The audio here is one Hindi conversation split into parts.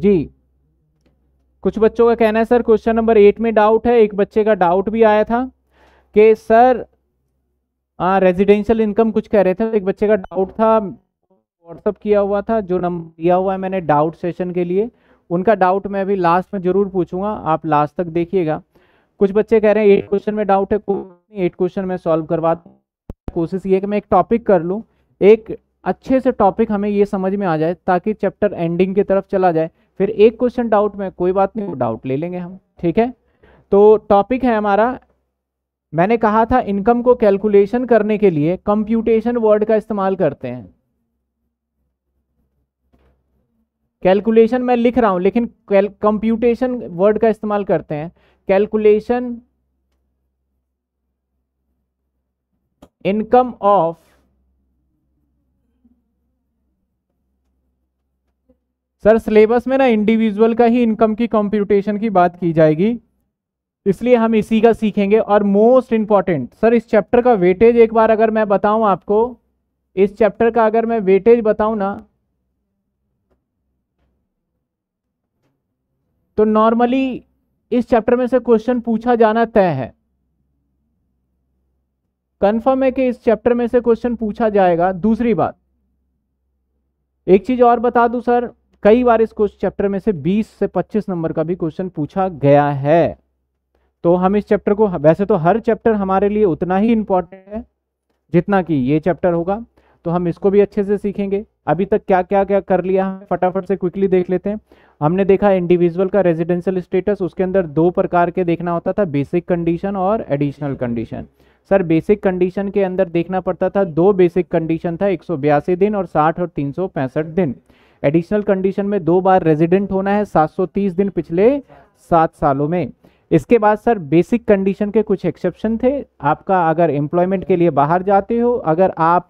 जी कुछ बच्चों का कहना है सर क्वेश्चन नंबर एट में डाउट है एक बच्चे का डाउट भी आया था कि सर रेजिडेंशियल इनकम कुछ कह रहे थे एक बच्चे का डाउट था व्हाट्सअप किया हुआ था जो नंबर दिया हुआ है मैंने डाउट सेशन के लिए उनका डाउट मैं अभी लास्ट में जरूर पूछूंगा आप लास्ट तक देखिएगा कुछ बच्चे कह रहे हैं एट क्वेश्चन में डाउट है एट क्वेश्चन में सॉल्व करवा कोशिश ये कि मैं एक टॉपिक कर लूँ एक अच्छे से टॉपिक हमें ये समझ में आ जाए ताकि चैप्टर एंडिंग की तरफ चला जाए फिर एक क्वेश्चन डाउट में कोई बात नहीं डाउट ले लेंगे हम ठीक है तो टॉपिक है हमारा मैंने कहा था इनकम को कैलकुलेशन करने के लिए कंप्यूटेशन वर्ड का इस्तेमाल करते हैं कैलकुलेशन मैं लिख रहा हूं लेकिन कंप्यूटेशन वर्ड का इस्तेमाल करते हैं calculation income of sir syllabus में ना इंडिविजुअल का ही इनकम की कंप्यूटेशन की बात की जाएगी इसलिए हम इसी का सीखेंगे और मोस्ट इम्पॉर्टेंट सर इस चैप्टर का वेटेज एक बार अगर मैं बताऊं आपको इस चैप्टर का अगर मैं वेटेज बताऊं ना तो नॉर्मली इस चैप्टर में से क्वेश्चन पूछा जाना तय है कंफर्म है कि इस चैप्टर में से क्वेश्चन पूछा जाएगा दूसरी बात एक चीज और बता दूं सर कई बार इस चैप्टर में से 20 से 25 नंबर का भी क्वेश्चन पूछा गया है तो हम इस चैप्टर को वैसे तो हर चैप्टर हमारे लिए उतना ही इंपॉर्टेंट है जितना कि ये चैप्टर होगा तो हम इसको भी अच्छे से सीखेंगे अभी तक क्या क्या क्या कर लिया है फटाफट से क्विकली देख लेते हैं हमने देखा इंडिविजुअल का रेजिडेंशियल स्टेटस उसके अंदर दो प्रकार के देखना होता था बेसिक कंडीशन और additional condition sir basic condition के अंदर देखना पड़ता था दो बेसिक कंडीशन था एक दिन और साठ और तीन दिन एडिशनल कंडीशन में दो बार रेजिडेंट होना है 730 दिन पिछले सात सालों में इसके बाद सर बेसिक कंडीशन के कुछ एक्सेप्शन थे आपका अगर एम्प्लॉयमेंट के लिए बाहर जाते हो अगर आप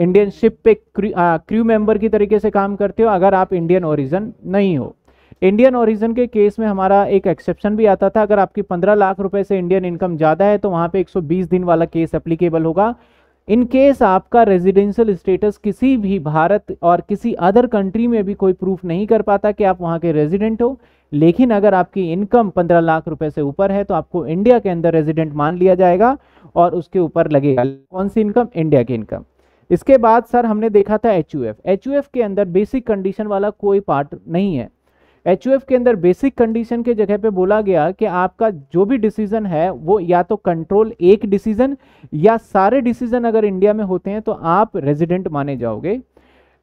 इंडियन शिप पे क्रू मेंबर की तरीके से काम करते हो अगर आप इंडियन ओरिजन नहीं हो इंडियन ओरिजन के केस में हमारा एक एक्सेप्शन भी आता था अगर आपकी 15 लाख रुपए से इंडियन इनकम ज़्यादा है तो वहाँ पे 120 दिन वाला केस एप्लीकेबल होगा इन केस आपका रेजिडेंशियल स्टेटस किसी भी भारत और किसी अदर कंट्री में भी कोई प्रूफ नहीं कर पाता कि आप वहाँ के रेजिडेंट हो लेकिन अगर आपकी इनकम पंद्रह लाख रुपए से ऊपर है तो आपको इंडिया के अंदर रेजिडेंट मान लिया जाएगा और उसके ऊपर लगेगा कौन सी इनकम इंडिया की इनकम इसके बाद सर हमने देखा था H U F H U F के अंदर बेसिक कंडीशन वाला कोई पार्ट नहीं है एच के अंदर बेसिक कंडीशन के जगह पे बोला गया कि आपका जो भी डिसीजन है वो या तो कंट्रोल एक डिसीजन या सारे डिसीजन अगर इंडिया में होते हैं तो आप रेजिडेंट माने जाओगे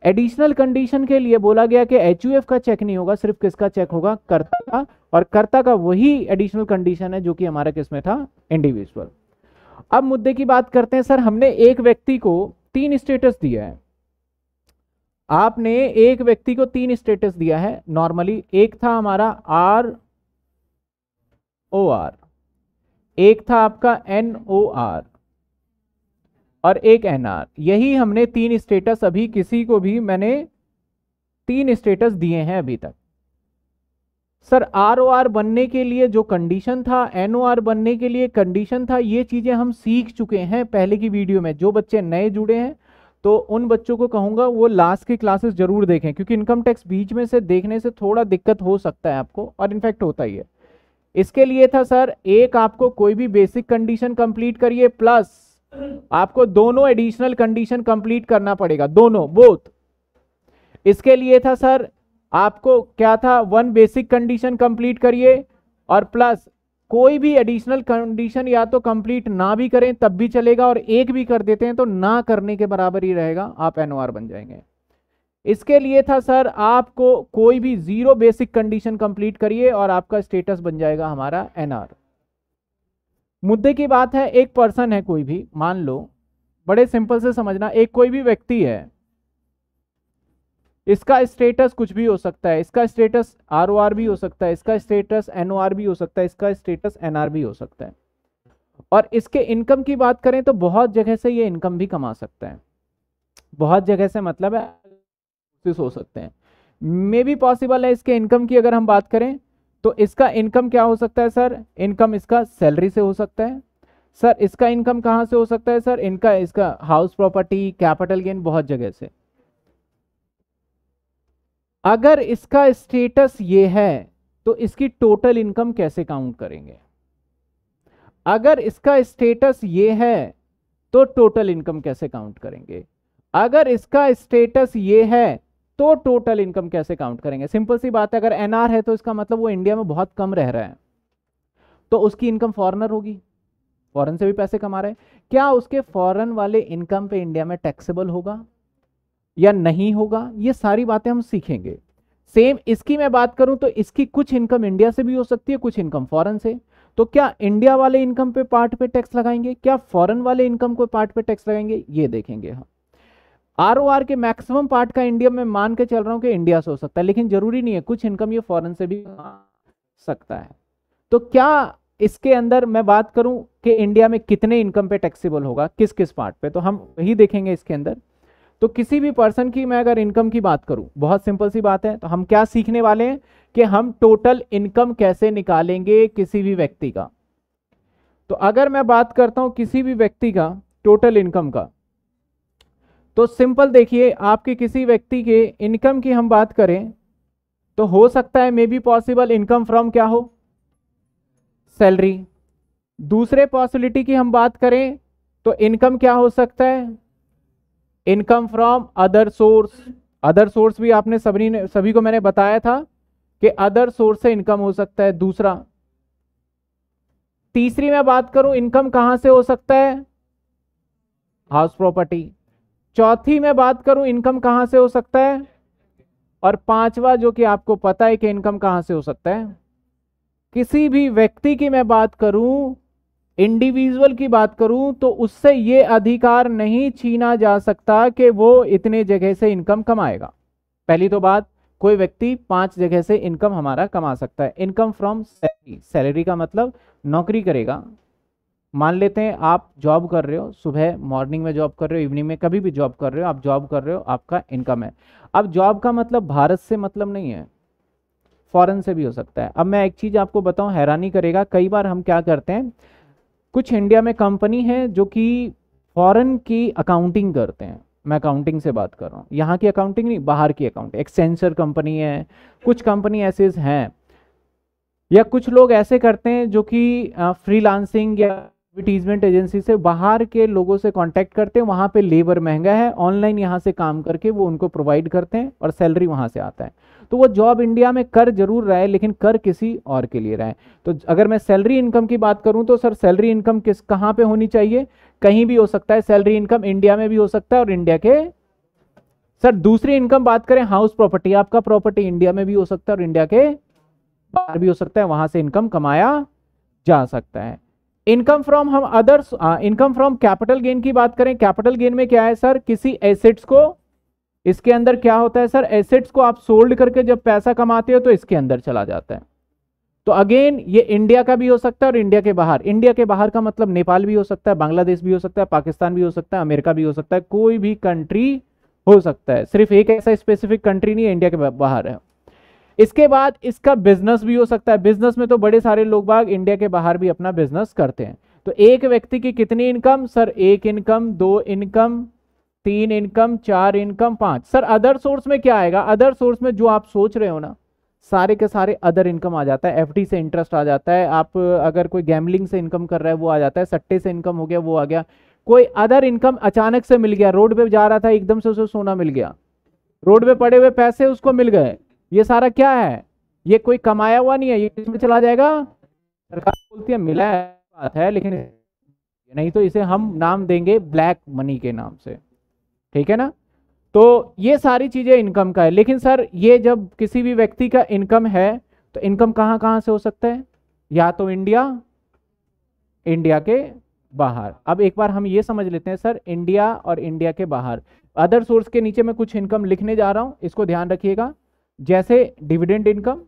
एडिशनल कंडीशन के लिए बोला गया कि एच का चेक नहीं होगा सिर्फ किसका चेक होगा कर्ता का और कर्ता का वही एडिशनल कंडीशन है जो कि हमारा किसमें था इंडिविजुअल अब मुद्दे की बात करते हैं सर हमने एक व्यक्ति को तीन स्टेटस दिया है आपने एक व्यक्ति को तीन स्टेटस दिया है नॉर्मली एक था हमारा आर ओ आर एक था आपका एन ओ आर और एक एन आर यही हमने तीन स्टेटस अभी किसी को भी मैंने तीन स्टेटस दिए हैं अभी तक सर आर ओ आर बनने के लिए जो कंडीशन था एन ओ आर बनने के लिए कंडीशन था ये चीज़ें हम सीख चुके हैं पहले की वीडियो में जो बच्चे नए जुड़े हैं तो उन बच्चों को कहूंगा वो लास्ट की क्लासेस जरूर देखें क्योंकि इनकम टैक्स बीच में से देखने से थोड़ा दिक्कत हो सकता है आपको और इनफैक्ट होता ही है इसके लिए था सर एक आपको कोई भी बेसिक कंडीशन कंप्लीट करिए प्लस आपको दोनों एडिशनल कंडीशन कंप्लीट करना पड़ेगा दोनों बोथ इसके लिए था सर आपको क्या था वन बेसिक कंडीशन कंप्लीट करिए और प्लस कोई भी एडिशनल कंडीशन या तो कंप्लीट ना भी करें तब भी चलेगा और एक भी कर देते हैं तो ना करने के बराबर ही रहेगा आप एन बन जाएंगे इसके लिए था सर आपको कोई भी जीरो बेसिक कंडीशन कंप्लीट करिए और आपका स्टेटस बन जाएगा हमारा एनआर मुद्दे की बात है एक पर्सन है कोई भी मान लो बड़े सिंपल से समझना एक कोई भी व्यक्ति है इसका स्टेटस कुछ भी हो सकता है इसका स्टेटस आर भी हो सकता है इसका स्टेटस एन भी हो सकता है इसका स्टेटस एन भी हो सकता है और इसके इनकम की बात करें तो बहुत जगह से ये इनकम भी कमा सकता है बहुत जगह से मतलब है हो सकते हैं मे बी पॉसिबल है इसके इनकम की अगर हम बात करें तो इसका इनकम क्या हो सकता है सर इनकम इसका सैलरी से हो सकता है सर इसका इनकम कहाँ से हो सकता है सर इनका इसका हाउस प्रॉपर्टी कैपिटल गेन बहुत जगह से अगर इसका स्टेटस ये है तो इसकी टोटल इनकम कैसे काउंट करेंगे अगर इसका स्टेटस ये है तो टोटल इनकम कैसे काउंट करेंगे अगर इसका स्टेटस ये है तो टोटल इनकम कैसे काउंट करेंगे सिंपल सी बात है अगर एनआर है तो इसका मतलब वो इंडिया में बहुत कम रह रहा है तो उसकी इनकम फॉरनर होगी फॉरन से भी पैसे कमा रहे हैं क्या उसके फॉरन वाले इनकम पे इंडिया में टैक्सेबल होगा या नहीं होगा ये सारी बातें हम सीखेंगे सेम इसकी मैं बात करूं तो इसकी कुछ इनकम इंडिया से भी हो सकती है कुछ इनकम फॉरेन से तो क्या इंडिया वाले इनकम पे पार्ट पे टैक्स लगाएंगे क्या फॉरेन वाले इनकम को पार्ट पे टैक्स लगाएंगे ये देखेंगे हम आर ओ आर के मैक्सिमम पार्ट का इंडिया में मान के चल रहा हूँ कि इंडिया से हो सकता है लेकिन जरूरी नहीं है कुछ इनकम ये फॉरेन से भी सकता है तो क्या इसके अंदर मैं बात करूं कि इंडिया में कितने इनकम पे टैक्सेबल होगा किस किस पार्ट पे तो हम यही देखेंगे इसके अंदर तो किसी भी पर्सन की मैं अगर इनकम की बात करूं बहुत सिंपल सी बात है तो हम क्या सीखने वाले हैं कि हम टोटल इनकम कैसे निकालेंगे किसी भी व्यक्ति का तो अगर मैं बात करता हूं किसी भी व्यक्ति का टोटल इनकम का तो सिंपल देखिए आपके किसी व्यक्ति के इनकम की हम बात करें तो हो सकता है may be possible income from क्या हो सैलरी दूसरे पॉसिबिलिटी की हम बात करें तो इनकम क्या हो सकता है income from other source other source भी आपने सभी ने सभी को मैंने बताया था कि अदर सोर्स से इनकम हो सकता है दूसरा तीसरी मैं बात करूं इनकम कहां से हो सकता है हाउस प्रॉपर्टी चौथी मैं बात करूं इनकम कहां से हो सकता है और पांचवा जो कि आपको पता है कि इनकम कहां से हो सकता है किसी भी व्यक्ति की मैं बात करूं इंडिविजुअल की बात करूं तो उससे ये अधिकार नहीं छीना जा सकता कि वो इतने जगह से इनकम कमाएगा पहली तो बात कोई व्यक्ति पांच जगह से इनकम हमारा कमा सकता है इनकम फ्रॉम सैलरी सैलरी का मतलब नौकरी करेगा मान लेते हैं आप जॉब कर रहे हो सुबह मॉर्निंग में जॉब कर रहे हो इवनिंग में कभी भी जॉब कर रहे हो आप जॉब कर रहे हो आपका इनकम है अब जॉब का मतलब भारत से मतलब नहीं है फॉरेन से भी हो सकता है अब मैं एक चीज़ आपको बताऊं हैरानी करेगा कई बार हम क्या करते हैं कुछ इंडिया में कंपनी है जो कि फॉरेन की अकाउंटिंग करते हैं मैं अकाउंटिंग से बात कर रहा हूँ यहाँ की अकाउंटिंग नहीं बाहर की अकाउंटिंग एक्सेंचर कंपनी है कुछ कंपनी ऐसे हैं या कुछ लोग ऐसे करते हैं जो कि फ्रीलांसिंग या एडवर्टीजमेंट एजेंसी से बाहर के लोगों से कांटेक्ट करते हैं वहाँ पे लेबर महंगा है ऑनलाइन यहाँ से काम करके वो उनको प्रोवाइड करते हैं और सैलरी वहाँ से आता है तो वो जॉब इंडिया में कर जरूर रहा है लेकिन कर किसी और के लिए रहा है तो अगर मैं सैलरी इनकम की बात करूं तो सर सैलरी इनकम किस कहां पर होनी चाहिए कहीं भी हो सकता है सैलरी इनकम इंडिया में भी हो सकता है और इंडिया के सर दूसरी इनकम बात करें हाउस प्रॉपर्टी आपका प्रॉपर्टी इंडिया में भी हो सकता है और इंडिया के बाहर भी हो सकता है वहां से इनकम कमाया जा सकता है इनकम फ्रॉम हम others income from capital gain की बात करें कैपिटल गेन में क्या है सर किसी एसेट्स को इसके अंदर क्या होता है सर एसेट्स को आप सोल्ड करके जब पैसा कमाते हो तो इसके अंदर चला जाता है तो अगेन ये इंडिया का भी हो सकता है और इंडिया के बाहर इंडिया के बाहर का मतलब नेपाल भी हो सकता है बांग्लादेश भी हो सकता है पाकिस्तान भी हो सकता है अमेरिका भी हो सकता है कोई भी कंट्री हो सकता है सिर्फ एक ऐसा स्पेसिफिक कंट्री नहीं इंडिया के बाहर है इसके बाद इसका बिजनेस भी हो सकता है बिजनेस में तो बड़े सारे लोग बाग इंडिया के बाहर भी अपना बिजनेस करते हैं तो एक व्यक्ति की कितनी इनकम सर एक इनकम दो इनकम तीन इनकम चार इनकम पांच सर अदर सोर्स में क्या आएगा अदर सोर्स में जो आप सोच रहे हो ना सारे के सारे अदर इनकम आ जाता है एफडी से इंटरेस्ट आ जाता है आप अगर कोई गैमलिंग से इनकम कर रहा है वो आ जाता है सट्टे से इनकम हो गया वो आ गया कोई अदर इनकम अचानक से मिल गया रोड पे जा रहा था एकदम से उसे सोना मिल गया रोड पे पड़े हुए पैसे उसको मिल गए ये सारा क्या है ये कोई कमाया हुआ नहीं है ये इसमें चला जाएगा सरकार बोलती है मिला है बात है लेकिन नहीं तो इसे हम नाम देंगे ब्लैक मनी के नाम से ठीक है ना तो ये सारी चीज़ें इनकम का है लेकिन सर ये जब किसी भी व्यक्ति का इनकम है तो इनकम कहाँ कहाँ से हो सकता है या तो इंडिया इंडिया के बाहर अब एक बार हम ये समझ लेते हैं सर इंडिया और इंडिया के बाहर अदर सोर्स के नीचे मैं कुछ इनकम लिखने जा रहा हूँ इसको ध्यान रखिएगा जैसे डिविडेंड इनकम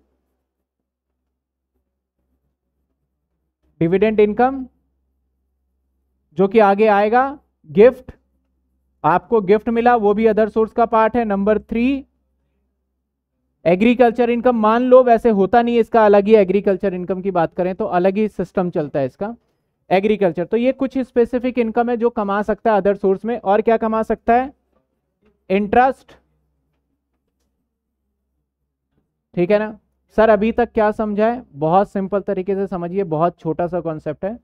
डिविडेंड इनकम जो कि आगे आएगा गिफ्ट आपको गिफ्ट मिला वो भी अदर सोर्स का पार्ट है नंबर थ्री एग्रीकल्चर इनकम मान लो वैसे होता नहीं इसका अलग ही एग्रीकल्चर इनकम की बात करें तो अलग ही सिस्टम चलता है इसका एग्रीकल्चर तो ये कुछ स्पेसिफिक इनकम है जो कमा सकता है अदर सोर्स में और क्या कमा सकता है इंटरेस्ट ठीक है ना सर अभी तक क्या समझा है बहुत सिंपल तरीके से समझिए बहुत छोटा सा कॉन्सेप्ट है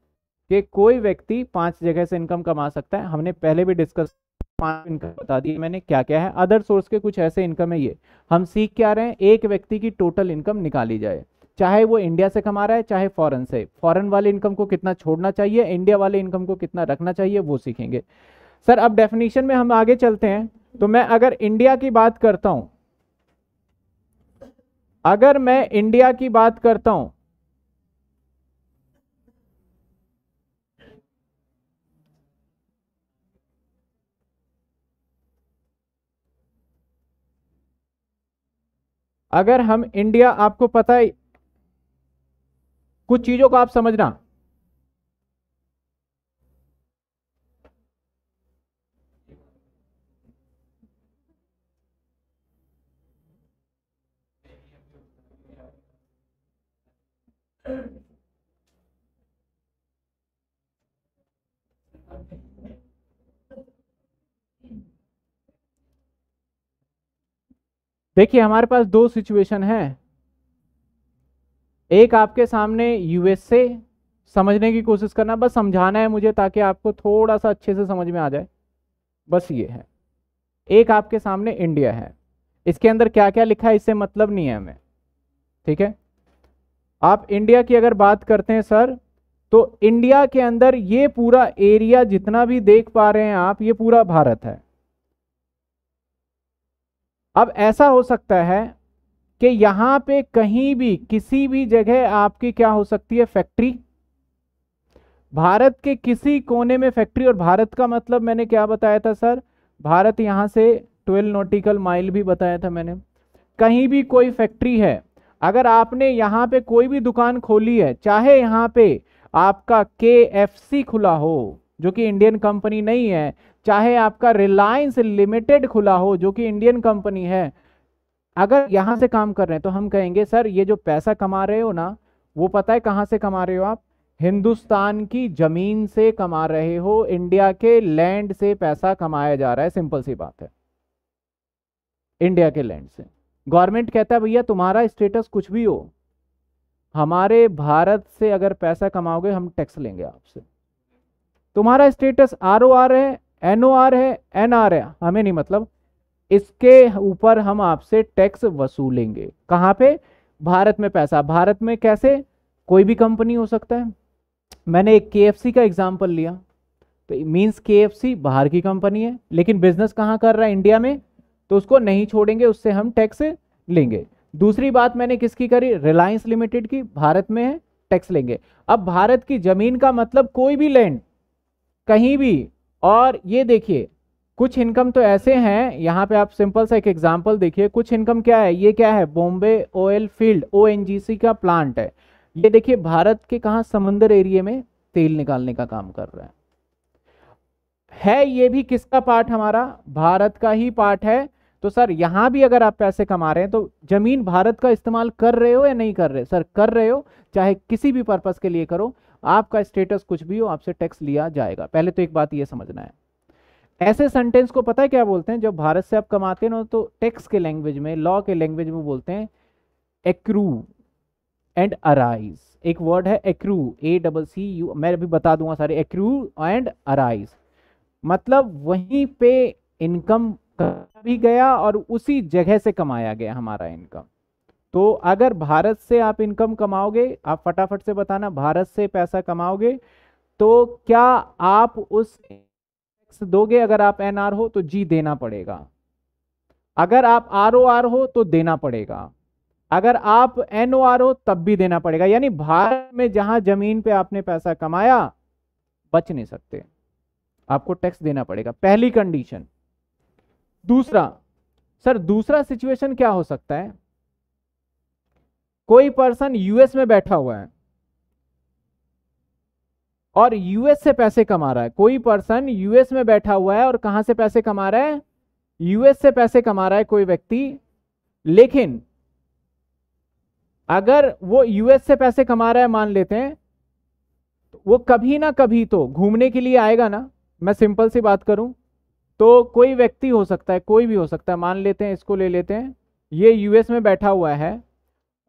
कि कोई व्यक्ति पांच जगह से इनकम कमा सकता है हमने पहले भी डिस्कस पांच इनकम बता दिए मैंने क्या क्या है अदर सोर्स के कुछ ऐसे इनकम है ये हम सीख क्या रहे हैं एक व्यक्ति की टोटल इनकम निकाली जाए चाहे वो इंडिया से कमा रहा है चाहे फॉरेन से फॉरेन वाले इनकम को कितना छोड़ना चाहिए इंडिया वाले इनकम को कितना रखना चाहिए वो सीखेंगे सर अब डेफिनेशन में हम आगे चलते हैं तो मैं अगर इंडिया की बात करता हूं अगर मैं इंडिया की बात करता हूं अगर हम इंडिया आपको पता है कुछ चीज़ों को आप समझना देखिए हमारे पास दो सिचुएशन है एक आपके सामने यूएसए समझने की कोशिश करना बस समझाना है मुझे ताकि आपको थोड़ा सा अच्छे से समझ में आ जाए बस ये है एक आपके सामने इंडिया है इसके अंदर क्या क्या लिखा है इससे मतलब नहीं है हमें ठीक है आप इंडिया की अगर बात करते हैं सर तो इंडिया के अंदर ये पूरा एरिया जितना भी देख पा रहे हैं आप ये पूरा भारत है अब ऐसा हो सकता है कि यहां पे कहीं भी किसी भी जगह आपकी क्या हो सकती है फैक्ट्री भारत के किसी कोने में फैक्ट्री और भारत का मतलब मैंने क्या बताया था सर भारत यहां से ट्वेल्व नोटिकल माइल भी बताया था मैंने कहीं भी कोई फैक्ट्री है अगर आपने यहां पे कोई भी दुकान खोली है चाहे यहां पे आपका के खुला हो जो कि इंडियन कंपनी नहीं है चाहे आपका रिलायंस लिमिटेड खुला हो जो कि इंडियन कंपनी है अगर यहां से काम कर रहे हैं तो हम कहेंगे सर ये जो पैसा कमा रहे हो ना वो पता है कहां से कमा रहे हो आप हिंदुस्तान की ज़मीन से कमा रहे हो इंडिया के लैंड से पैसा कमाया जा रहा है सिंपल सी बात है इंडिया के लैंड से गवर्नमेंट कहता है भैया तुम्हारा स्टेटस कुछ भी हो हमारे भारत से अगर पैसा कमाओगे हम टैक्स लेंगे आपसे तुम्हारा स्टेटस आर ओ आर है एन आर है एन आर है हमें नहीं मतलब इसके ऊपर हम आपसे टैक्स वसूलेंगे कहाँ पे भारत में पैसा भारत में कैसे कोई भी कंपनी हो सकता है मैंने एक के का एग्जाम्पल लिया तो मीन्स के बाहर की कंपनी है लेकिन बिजनेस कहाँ कर रहा है इंडिया में तो उसको नहीं छोड़ेंगे उससे हम टैक्स लेंगे दूसरी बात मैंने किसकी करी रिलायंस लिमिटेड की भारत में है टैक्स लेंगे अब भारत की जमीन का मतलब कोई भी लैंड कहीं भी और ये देखिए कुछ इनकम तो ऐसे हैं यहाँ पे आप सिंपल सा एक एग्जांपल देखिए कुछ इनकम क्या है ये क्या है बॉम्बे ऑयल फील्ड ओ का प्लांट है ये देखिए भारत के कहाँ समुंदर एरिया में तेल निकालने का काम कर रहा है है ये भी किसका पार्ट हमारा भारत का ही पार्ट है तो सर यहाँ भी अगर आप पैसे कमा रहे हैं तो ज़मीन भारत का इस्तेमाल कर रहे हो या नहीं कर रहे सर कर रहे हो चाहे किसी भी पर्पज़ के लिए करो आपका स्टेटस कुछ भी हो आपसे टैक्स लिया जाएगा पहले तो एक बात यह समझना है ऐसे सेंटेंस को पता है क्या बोलते हैं जब भारत से आप कमाते हैं ना तो टैक्स के लैंग्वेज में लॉ के लैंग्वेज में बोलते हैं एक्रू एंड अराइज एक वर्ड है accrue A double C U मैं अभी बता दूंगा सारे एक्रू एंड अराइज मतलब वहीं पे इनकम भी गया और उसी जगह से कमाया गया हमारा इनकम तो अगर भारत से आप इनकम कमाओगे आप फटाफट से बताना भारत से पैसा कमाओगे तो क्या आप उस टैक्स दोगे अगर आप एनआर हो तो जी देना पड़ेगा अगर आप आर हो तो देना पड़ेगा अगर आप एन हो तब भी देना पड़ेगा यानी भारत में जहां जमीन पे आपने पैसा कमाया बच नहीं सकते आपको टैक्स देना पड़ेगा पहली कंडीशन दूसरा सर दूसरा सिचुएशन क्या हो सकता है कोई पर्सन यूएस में बैठा हुआ है और यूएस से पैसे कमा रहा है कोई पर्सन यूएस में बैठा हुआ है और कहां से पैसे कमा रहा है यूएस से पैसे कमा रहा है कोई व्यक्ति लेकिन अगर वो यूएस से पैसे कमा रहा है मान लेते हैं तो वो कभी ना कभी तो घूमने के लिए आएगा ना मैं सिंपल सी बात करूं तो कोई व्यक्ति हो सकता है कोई भी हो सकता है मान लेते हैं इसको ले लेते हैं ये यूएस में बैठा हुआ है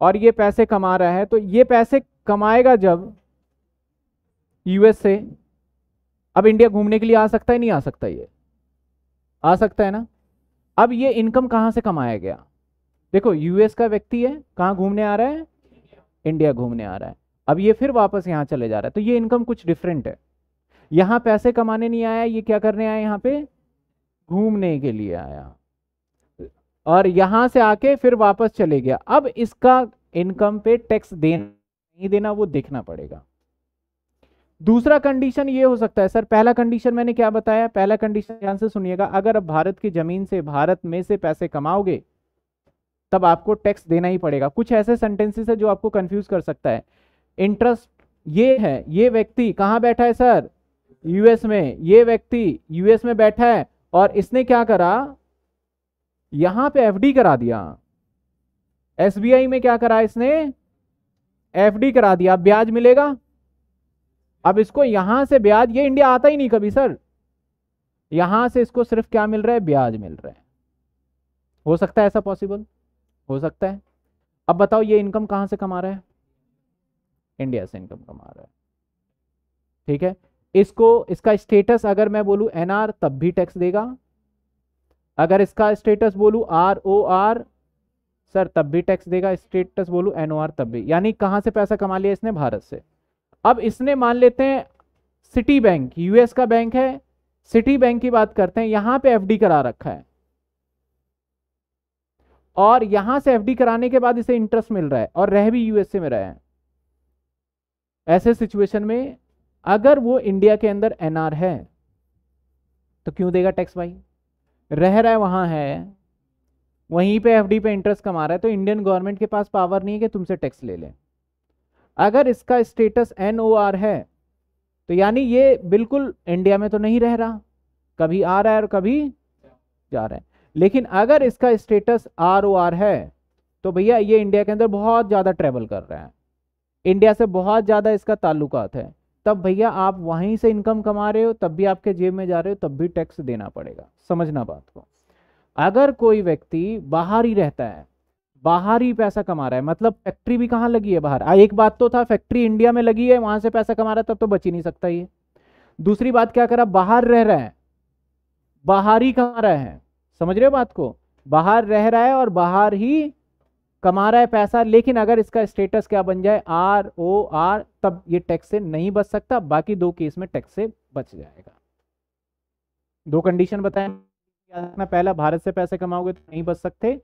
और ये पैसे कमा रहा है तो ये पैसे कमाएगा जब यूएस से अब इंडिया घूमने के लिए आ सकता है नहीं आ सकता ये आ सकता है ना अब ये इनकम कहाँ से कमाया गया देखो यूएस का व्यक्ति है कहाँ घूमने आ रहा है इंडिया घूमने आ रहा है अब ये फिर वापस यहाँ चले जा रहा है तो ये इनकम कुछ डिफरेंट है यहाँ पैसे कमाने नहीं आया ये क्या करने आया यहाँ पे घूमने के लिए आया और यहां से आके फिर वापस चले गया अब इसका इनकम पे टैक्स देना नहीं देना वो देखना पड़ेगा दूसरा कंडीशन ये हो सकता है सर पहला कंडीशन मैंने क्या बताया पहला कंडीशन ध्यान से सुनिएगा अगर आप भारत की जमीन से भारत में से पैसे कमाओगे तब आपको टैक्स देना ही पड़ेगा कुछ ऐसे सेंटेंसेस है जो आपको कंफ्यूज कर सकता है इंटरेस्ट ये है ये व्यक्ति कहाँ बैठा है सर यूएस में ये व्यक्ति यूएस में बैठा है और इसने क्या करा यहां पे एफडी करा दिया एसबीआई में क्या करा इसने एफडी करा दिया अब ब्याज मिलेगा अब इसको यहां से ब्याज ये इंडिया आता ही नहीं कभी सर यहां से इसको सिर्फ क्या मिल रहा है ब्याज मिल रहा है हो सकता है ऐसा पॉसिबल हो सकता है अब बताओ ये इनकम कहां से कमा रहा है इंडिया से इनकम कमा रहा है ठीक है इसको इसका स्टेटस अगर मैं बोलूं एनआर तब भी टैक्स देगा अगर इसका स्टेटस बोलूँ आर ओ आर सर तब भी टैक्स देगा स्टेटस बोलूँ एन ओ आर तब भी यानी कहाँ से पैसा कमा लिया इसने भारत से अब इसने मान लेते हैं सिटी बैंक यूएस का बैंक है सिटी बैंक की बात करते हैं यहाँ पे एफडी करा रखा है और यहां से एफडी कराने के बाद इसे इंटरेस्ट मिल रहा है और रह भी यूएसए में रहे हैं ऐसे सिचुएशन में अगर वो इंडिया के अंदर एनआर है तो क्यों देगा टैक्स भाई रह रहा है वहाँ है वहीं पे एफडी पे इंटरेस्ट कमा रहा है तो इंडियन गवर्नमेंट के पास पावर नहीं है कि तुमसे टैक्स ले ले अगर इसका स्टेटस एन है तो यानी ये बिल्कुल इंडिया में तो नहीं रह रहा कभी आ रहा है और कभी जा रहा है लेकिन अगर इसका स्टेटस आर ओ आर है तो भैया ये इंडिया के अंदर बहुत ज़्यादा ट्रेवल कर रहा है इंडिया से बहुत ज़्यादा इसका ताल्लुकात है तब भैया आप वहीं से इनकम कमा रहे हो तब भी आपके जेब में जा रहे हो तब भी टैक्स देना पड़ेगा समझना बात को अगर कोई व्यक्ति बाहर ही रहता है बाहर ही पैसा कमा रहा है मतलब फैक्ट्री भी कहाँ लगी है बाहर आ, एक बात तो था फैक्ट्री इंडिया में लगी है वहां से पैसा कमा रहा है तब तो बच ही नहीं सकता ये दूसरी बात क्या करा बाहर रह रहा है बाहर ही कमा रहे हैं समझ रहे हो बात को बाहर रह रहा है और बाहर ही कमा रहा है पैसा लेकिन अगर इसका स्टेटस क्या बन जाए आर ओ आर तब ये टैक्स से नहीं बच सकता बाकी दो केस में टैक्स से बच जाएगा दो कंडीशन बताए पहला भारत से पैसे कमाओगे तो नहीं बच सकते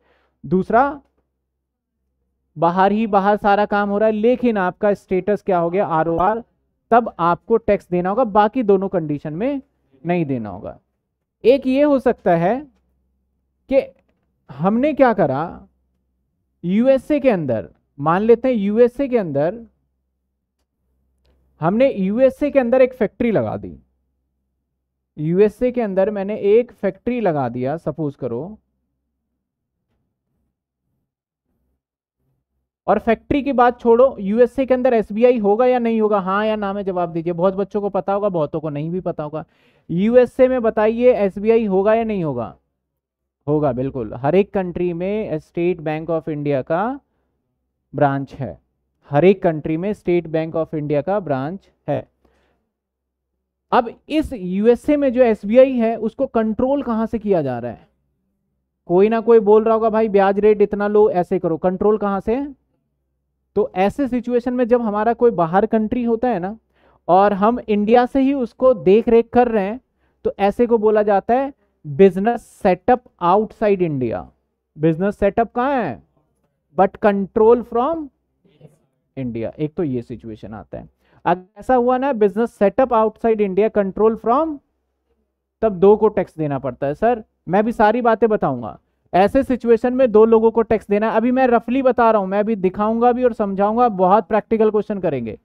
दूसरा बाहर ही बाहर सारा काम हो रहा है लेकिन आपका स्टेटस क्या हो गया आर ओ आर तब आपको टैक्स देना होगा बाकी दोनों कंडीशन में नहीं देना होगा एक ये हो सकता है कि हमने क्या करा यूएसए के अंदर मान लेते हैं यूएसए के अंदर हमने यूएसए के अंदर एक फैक्ट्री लगा दी यूएसए के अंदर मैंने एक फैक्ट्री लगा दिया सपोज करो और फैक्ट्री की बात छोड़ो यूएसए के अंदर एसबीआई होगा या नहीं होगा हाँ या ना में जवाब दीजिए बहुत बच्चों को पता होगा बहुतों को नहीं भी पता होगा यूएसए में बताइए एसबीआई होगा या नहीं होगा होगा बिल्कुल हर एक कंट्री में स्टेट बैंक ऑफ इंडिया का ब्रांच है हर एक कंट्री में स्टेट बैंक ऑफ इंडिया का ब्रांच है अब इस यूएसए में जो एसबीआई है उसको कंट्रोल कहां से किया जा रहा है कोई ना कोई बोल रहा होगा भाई ब्याज रेट इतना लो ऐसे करो कंट्रोल कहां से तो ऐसे सिचुएशन में जब हमारा कोई बाहर कंट्री होता है ना और हम इंडिया से ही उसको देख रेख कर रहे हैं तो ऐसे को बोला जाता है business setup outside India business setup कहाँ है बट कंट्रोल फ्रॉम इंडिया एक तो ये सिचुएशन आता है अगर ऐसा हुआ ना business setup outside India control from तब दो को टैक्स देना पड़ता है सर मैं भी सारी बातें बताऊंगा ऐसे सिचुएशन में दो लोगों को टैक्स देना अभी मैं रफली बता रहा हूं मैं अभी दिखाऊंगा भी और समझाऊंगा बहुत प्रैक्टिकल क्वेश्चन करेंगे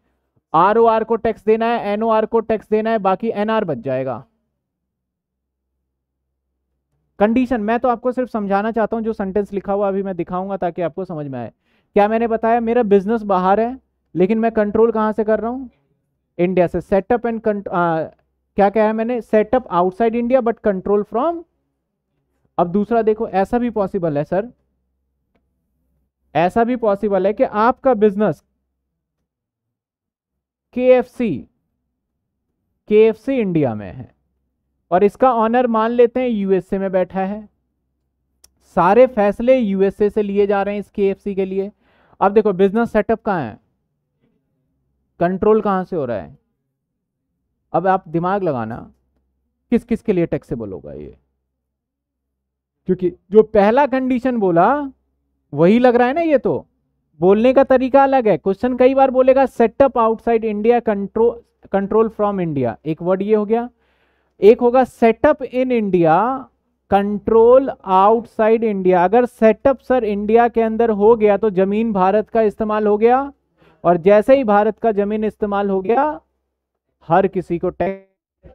आर को टैक्स देना है एनओ को टैक्स देना है बाकी एनआर बच जाएगा कंडीशन मैं तो आपको सिर्फ समझाना चाहता हूँ जो सेंटेंस लिखा हुआ अभी मैं दिखाऊंगा ताकि आपको समझ में आए क्या मैंने बताया मेरा बिजनेस बाहर है लेकिन मैं कंट्रोल कहाँ से कर रहा हूँ इंडिया से सेटअप एंड क्या क्या है मैंने setup outside India but control from अब दूसरा देखो ऐसा भी पॉसिबल है सर ऐसा भी पॉसिबल है कि आपका बिजनेस के एफ सी के एफ सी इंडिया में है और इसका ऑनर मान लेते हैं यूएसए में बैठा है सारे फैसले यूएसए से लिए जा रहे हैं इस के के लिए अब देखो बिजनेस सेटअप कहाँ है कंट्रोल कहाँ से हो रहा है अब आप दिमाग लगाना किस किस के लिए टैक्सेबल होगा ये क्योंकि जो पहला कंडीशन बोला वही लग रहा है ना ये तो बोलने का तरीका अलग है क्वेश्चन कई बार बोलेगा setup outside India control control from India एक वर्ड ये हो गया एक होगा setup in India control outside India अगर सेटअप सर इंडिया के अंदर हो गया तो जमीन भारत का इस्तेमाल हो गया और जैसे ही भारत का जमीन इस्तेमाल हो गया हर किसी को टैक्स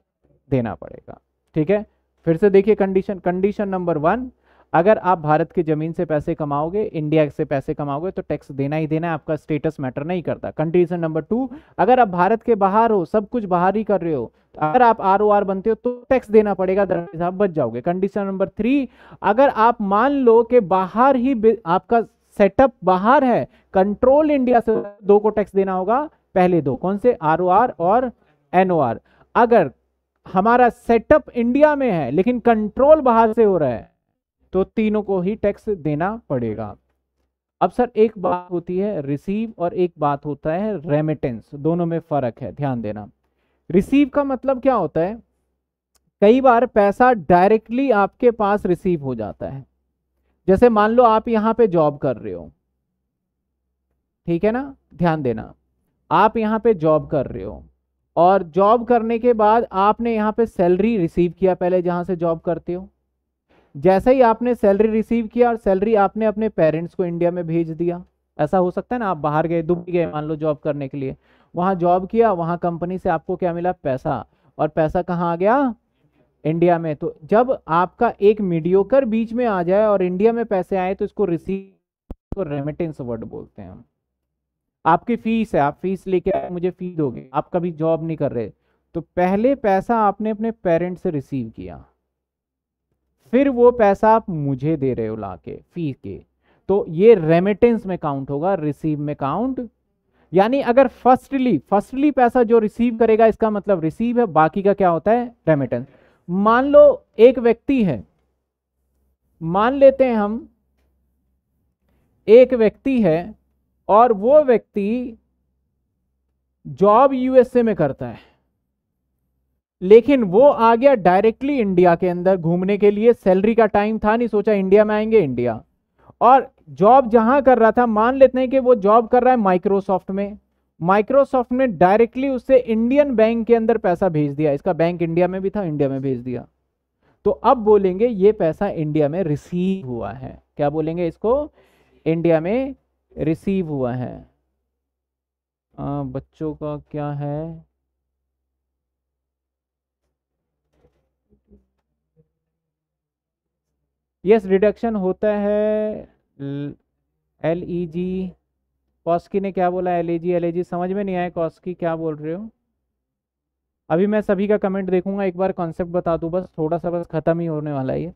देना पड़ेगा ठीक है फिर से देखिए कंडीशन कंडीशन नंबर वन अगर आप भारत की ज़मीन से पैसे कमाओगे इंडिया से पैसे कमाओगे तो टैक्स देना ही देना है आपका स्टेटस मैटर नहीं करता कंडीशन नंबर टू अगर आप भारत के बाहर हो सब कुछ बाहर ही कर रहे हो तो अगर आप आर ओ आर बनते हो तो टैक्स देना पड़ेगा दरअसल आप बच जाओगे कंडीशन नंबर थ्री अगर आप मान लो कि बाहर ही आपका सेटअप बाहर है कंट्रोल इंडिया से दो को टैक्स देना होगा पहले दो कौन से आर ओ आर और एन ओ आर अगर हमारा सेटअप इंडिया में है लेकिन कंट्रोल बाहर से हो रहा है तो तीनों को ही टैक्स देना पड़ेगा अब सर एक बात होती है रिसीव और एक बात होता है रेमिटेंस दोनों में फर्क है ध्यान देना रिसीव का मतलब क्या होता है कई बार पैसा डायरेक्टली आपके पास रिसीव हो जाता है जैसे मान लो आप यहां पे जॉब कर रहे हो ठीक है ना ध्यान देना आप यहां पे जॉब कर रहे हो और जॉब करने के बाद आपने यहां पे सैलरी रिसीव किया पहले जहां से जॉब करते हो जैसे ही आपने सैलरी रिसीव किया और सैलरी आपने अपने पेरेंट्स को इंडिया में भेज दिया ऐसा हो सकता है ना आप बाहर गए दुबई गए मान लो जॉब करने के लिए वहां जॉब किया वहां कंपनी से आपको क्या मिला पैसा और पैसा कहाँ आ गया इंडिया में तो जब आपका एक मीडियोकर बीच में आ जाए और इंडिया में पैसे आए तो इसको रिसीव तो रेमिटेंस वर्ड बोलते हैं हम आपकी फीस है आप फीस लेके आए मुझे फी दोगे आप कभी जॉब नहीं कर रहे तो पहले पैसा आपने अपने पेरेंट्स से रिसीव किया फिर वो पैसा आप मुझे दे रहे हो ला के फी के तो ये रेमिटेंस में काउंट होगा रिसीव में काउंट यानी अगर फर्स्टली फर्स्टली पैसा जो रिसीव करेगा इसका मतलब रिसीव है बाकी का क्या होता है रेमिटेंस मान लो एक व्यक्ति है मान लेते हैं हम एक व्यक्ति है और वो व्यक्ति जॉब यूएसए में करता है लेकिन वो आ गया डायरेक्टली इंडिया के अंदर घूमने के लिए सैलरी का टाइम था नहीं सोचा इंडिया में आएंगे इंडिया और जॉब जहां कर रहा था मान लेते हैं कि वो जॉब कर रहा है माइक्रोसॉफ्ट में माइक्रोसॉफ्ट ने डायरेक्टली उससे इंडियन बैंक के अंदर पैसा भेज दिया इसका बैंक इंडिया में भी था इंडिया में भेज दिया तो अब बोलेंगे ये पैसा इंडिया में रिसीव हुआ है क्या बोलेंगे इसको इंडिया में रिसीव हुआ है आ, बच्चों का क्या है यस रिडक्शन होता है एल ई जी कॉस्की ने क्या बोला L E G L E जी समझ में नहीं आया कॉस्की क्या बोल रहे हो अभी मैं सभी का कमेंट देखूंगा एक बार कॉन्सेप्ट बता दूं बस थोड़ा सा बस ख़त्म ही होने वाला है ये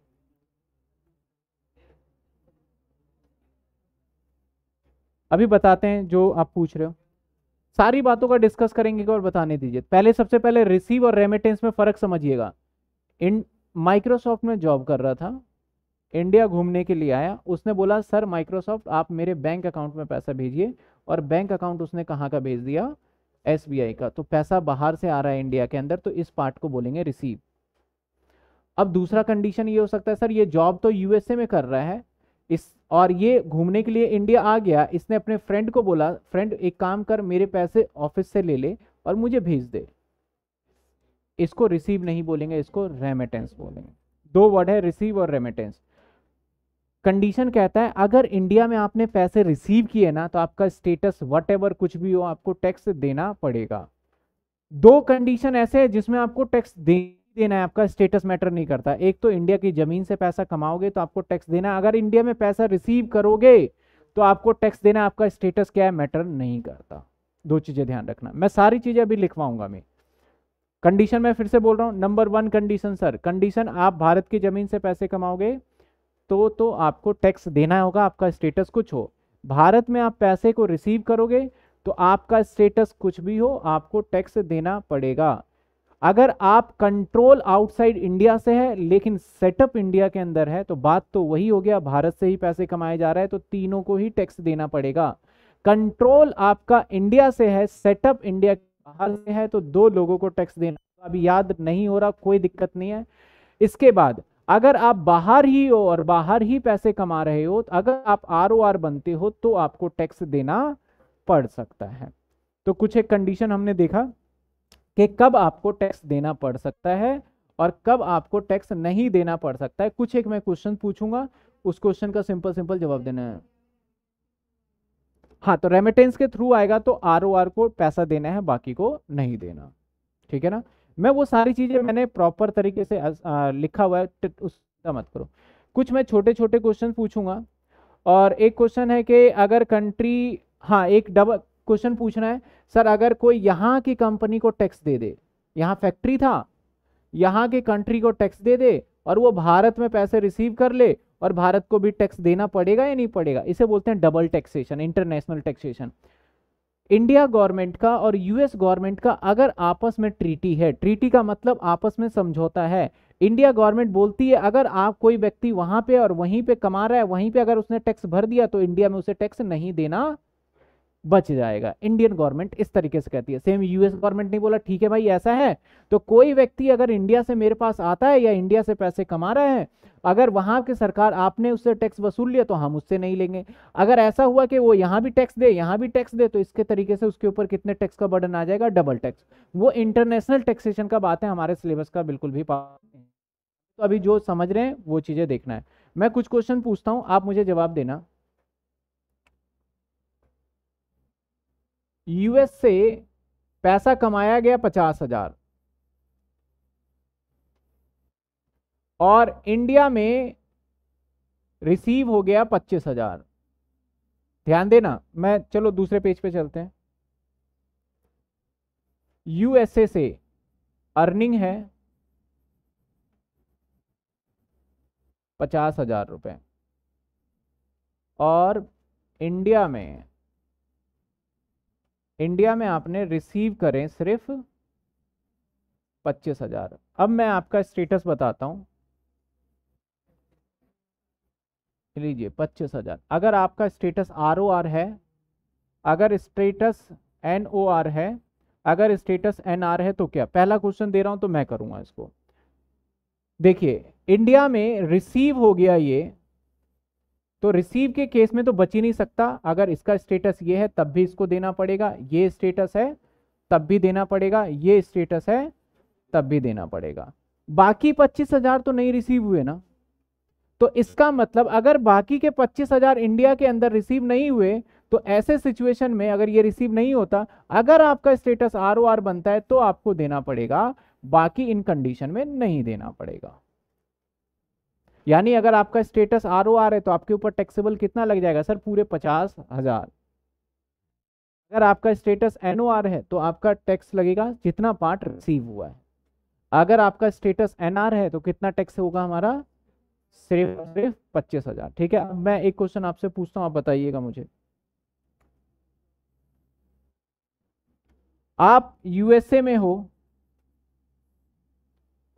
अभी बताते हैं जो आप पूछ रहे हो सारी बातों का डिस्कस करेंगे और बताने दीजिए पहले सबसे पहले रिसीव और रेमिटेंस में फ़र्क समझिएगा इन माइक्रोसॉफ्ट में जॉब कर रहा था इंडिया घूमने के लिए आया उसने बोला सर माइक्रोसॉफ्ट आप मेरे बैंक अकाउंट में पैसा भेजिए और बैंक अकाउंट उसने कहाँ का भेज दिया एस का तो पैसा बाहर से आ रहा है इंडिया के अंदर तो इस पार्ट को बोलेंगे रिसीव अब दूसरा कंडीशन ये हो सकता है सर ये जॉब तो यूएसए में कर रहा है इस और ये घूमने के लिए इंडिया आ गया इसने अपने फ्रेंड को बोला फ्रेंड एक काम कर मेरे पैसे ऑफिस से ले ले और मुझे भेज दे इसको रिसीव नहीं बोलेंगे इसको रेमिटेंस बोलेंगे दो वर्ड है रिसीव और रेमिटेंस कंडीशन कहता है अगर इंडिया में आपने पैसे रिसीव किए ना तो आपका स्टेटस वट कुछ भी हो आपको टैक्स देना पड़ेगा दो कंडीशन ऐसे है जिसमें आपको टैक्स दे देना है आपका स्टेटस मैटर नहीं करता एक तो इंडिया की जमीन से पैसा कमाओगे तो आपको टैक्स देना है अगर इंडिया में पैसा रिसीव करोगे तो आपको टैक्स देना आपका स्टेटस क्या है मैटर नहीं करता दो चीज़ें ध्यान रखना मैं सारी चीज़ें अभी लिखवाऊंगा मैं कंडीशन मैं फिर से बोल रहा हूँ number one condition sir condition आप भारत की ज़मीन से पैसे कमाओगे तो तो आपको टैक्स देना होगा आपका स्टेटस कुछ हो भारत में आप पैसे को रिसीव करोगे तो आपका स्टेटस कुछ भी हो आपको टैक्स देना पड़ेगा अगर आप कंट्रोल आउटसाइड इंडिया से है लेकिन सेटअप इंडिया के अंदर है तो बात तो वही हो गया भारत से ही पैसे कमाए जा रहा है तो तीनों को ही टैक्स देना पड़ेगा कंट्रोल आपका इंडिया से है सेटअप इंडिया बाहर से है तो दो लोगों को टैक्स देना अभी याद नहीं हो रहा कोई दिक्कत नहीं है इसके बाद अगर आप बाहर ही हो और बाहर ही पैसे कमा रहे हो तो अगर आप आर बनते हो तो आपको टैक्स देना पड़ सकता है तो कुछ एक कंडीशन हमने देखा कि कब आपको टैक्स देना पड़ सकता है और कब आपको टैक्स नहीं देना पड़ सकता है कुछ एक मैं क्वेश्चन पूछूंगा उस क्वेश्चन का सिंपल सिंपल जवाब देना है हाँ तो रेमिटेंस के थ्रू आएगा तो आर को पैसा देना है बाकी को नहीं देना ठीक है ना मैं वो सारी चीज़ें मैंने प्रॉपर तरीके से आ, लिखा हुआ है उसका मत करो कुछ मैं छोटे छोटे क्वेश्चन पूछूंगा और एक क्वेश्चन है कि अगर कंट्री हाँ एक डबल क्वेश्चन पूछना है सर अगर कोई यहाँ की कंपनी को टैक्स दे दे यहाँ फैक्ट्री था यहाँ के कंट्री को टैक्स दे दे और वो भारत में पैसे रिसीव कर ले और भारत को भी टैक्स देना पड़ेगा या नहीं पड़ेगा इसे बोलते हैं double taxation international taxation India government का और यूएस गवर्नमेंट का अगर आपस में ट्रीटी है ट्रीटी का मतलब आपस में समझौता है इंडिया गवर्नमेंट बोलती है अगर आप कोई व्यक्ति वहां पे और वहीं पे कमा रहा है वहीं पे अगर उसने टैक्स भर दिया तो इंडिया में उसे टैक्स नहीं देना बच जाएगा इंडियन गवर्नमेंट इस तरीके से कहती है सेम यूएस गवर्नमेंट ने बोला ठीक है भाई ऐसा है तो कोई व्यक्ति अगर इंडिया से मेरे पास आता है या इंडिया से पैसे कमा रहा है अगर वहाँ की सरकार आपने उससे टैक्स वसूल लिया तो हम उससे नहीं लेंगे अगर ऐसा हुआ कि वो यहाँ भी टैक्स दे यहाँ भी टैक्स दे तो इसके तरीके से उसके ऊपर कितने टैक्स का बर्डन आ जाएगा डबल टैक्स वो इंटरनेशनल टैक्सेशन का बात है हमारे सिलेबस का बिल्कुल भी तो अभी जो समझ रहे हैं वो चीज़ें देखना है मैं कुछ क्वेश्चन पूछता हूँ आप मुझे जवाब देना यूएस से पैसा कमाया गया पचास हजार और इंडिया में रिसीव हो गया पच्चीस हजार ध्यान देना मैं चलो दूसरे पेज पे चलते हैं यूएसए से अर्निंग है पचास हजार रुपये और इंडिया में इंडिया में आपने रिसीव करें सिर्फ पच्चीस हजार अब मैं आपका स्टेटस बताता हूँ लीजिए पच्चीस हजार अगर आपका स्टेटस आर ओ आर है अगर स्टेटस एन ओ आर है अगर स्टेटस एन आर है तो क्या पहला क्वेश्चन दे रहा हूं तो मैं करूंगा इसको देखिए इंडिया में रिसीव हो गया ये तो रिसीव के केस में तो बच ही नहीं सकता अगर इसका स्टेटस ये है तब भी इसको देना पड़ेगा ये स्टेटस है तब भी देना पड़ेगा ये स्टेटस है तब भी देना पड़ेगा बाकी पच्चीस हजार तो नहीं रिसीव हुए ना तो इसका मतलब अगर बाकी के 25,000 इंडिया के अंदर रिसीव नहीं हुए तो ऐसे सिचुएशन में अगर ये रिसीव नहीं होता अगर आपका स्टेटस आर ओ आर बनता है तो आपको देना पड़ेगा बाकी इन कंडीशन में नहीं देना पड़ेगा यानी अगर आपका स्टेटस आर ओ आर है तो आपके ऊपर टैक्सेबल कितना लग जाएगा सर पूरे पचास हजार अगर आपका स्टेटस एन ओ आर है तो आपका टैक्स लगेगा जितना पार्ट रिसीव हुआ है अगर आपका स्टेटस एन आर है तो कितना टैक्स होगा हमारा सिर्फ सिर्फ पच्चीस हजार ठीक है अब मैं एक क्वेश्चन आपसे पूछता हूं आप बताइएगा मुझे आप यूएसए में हो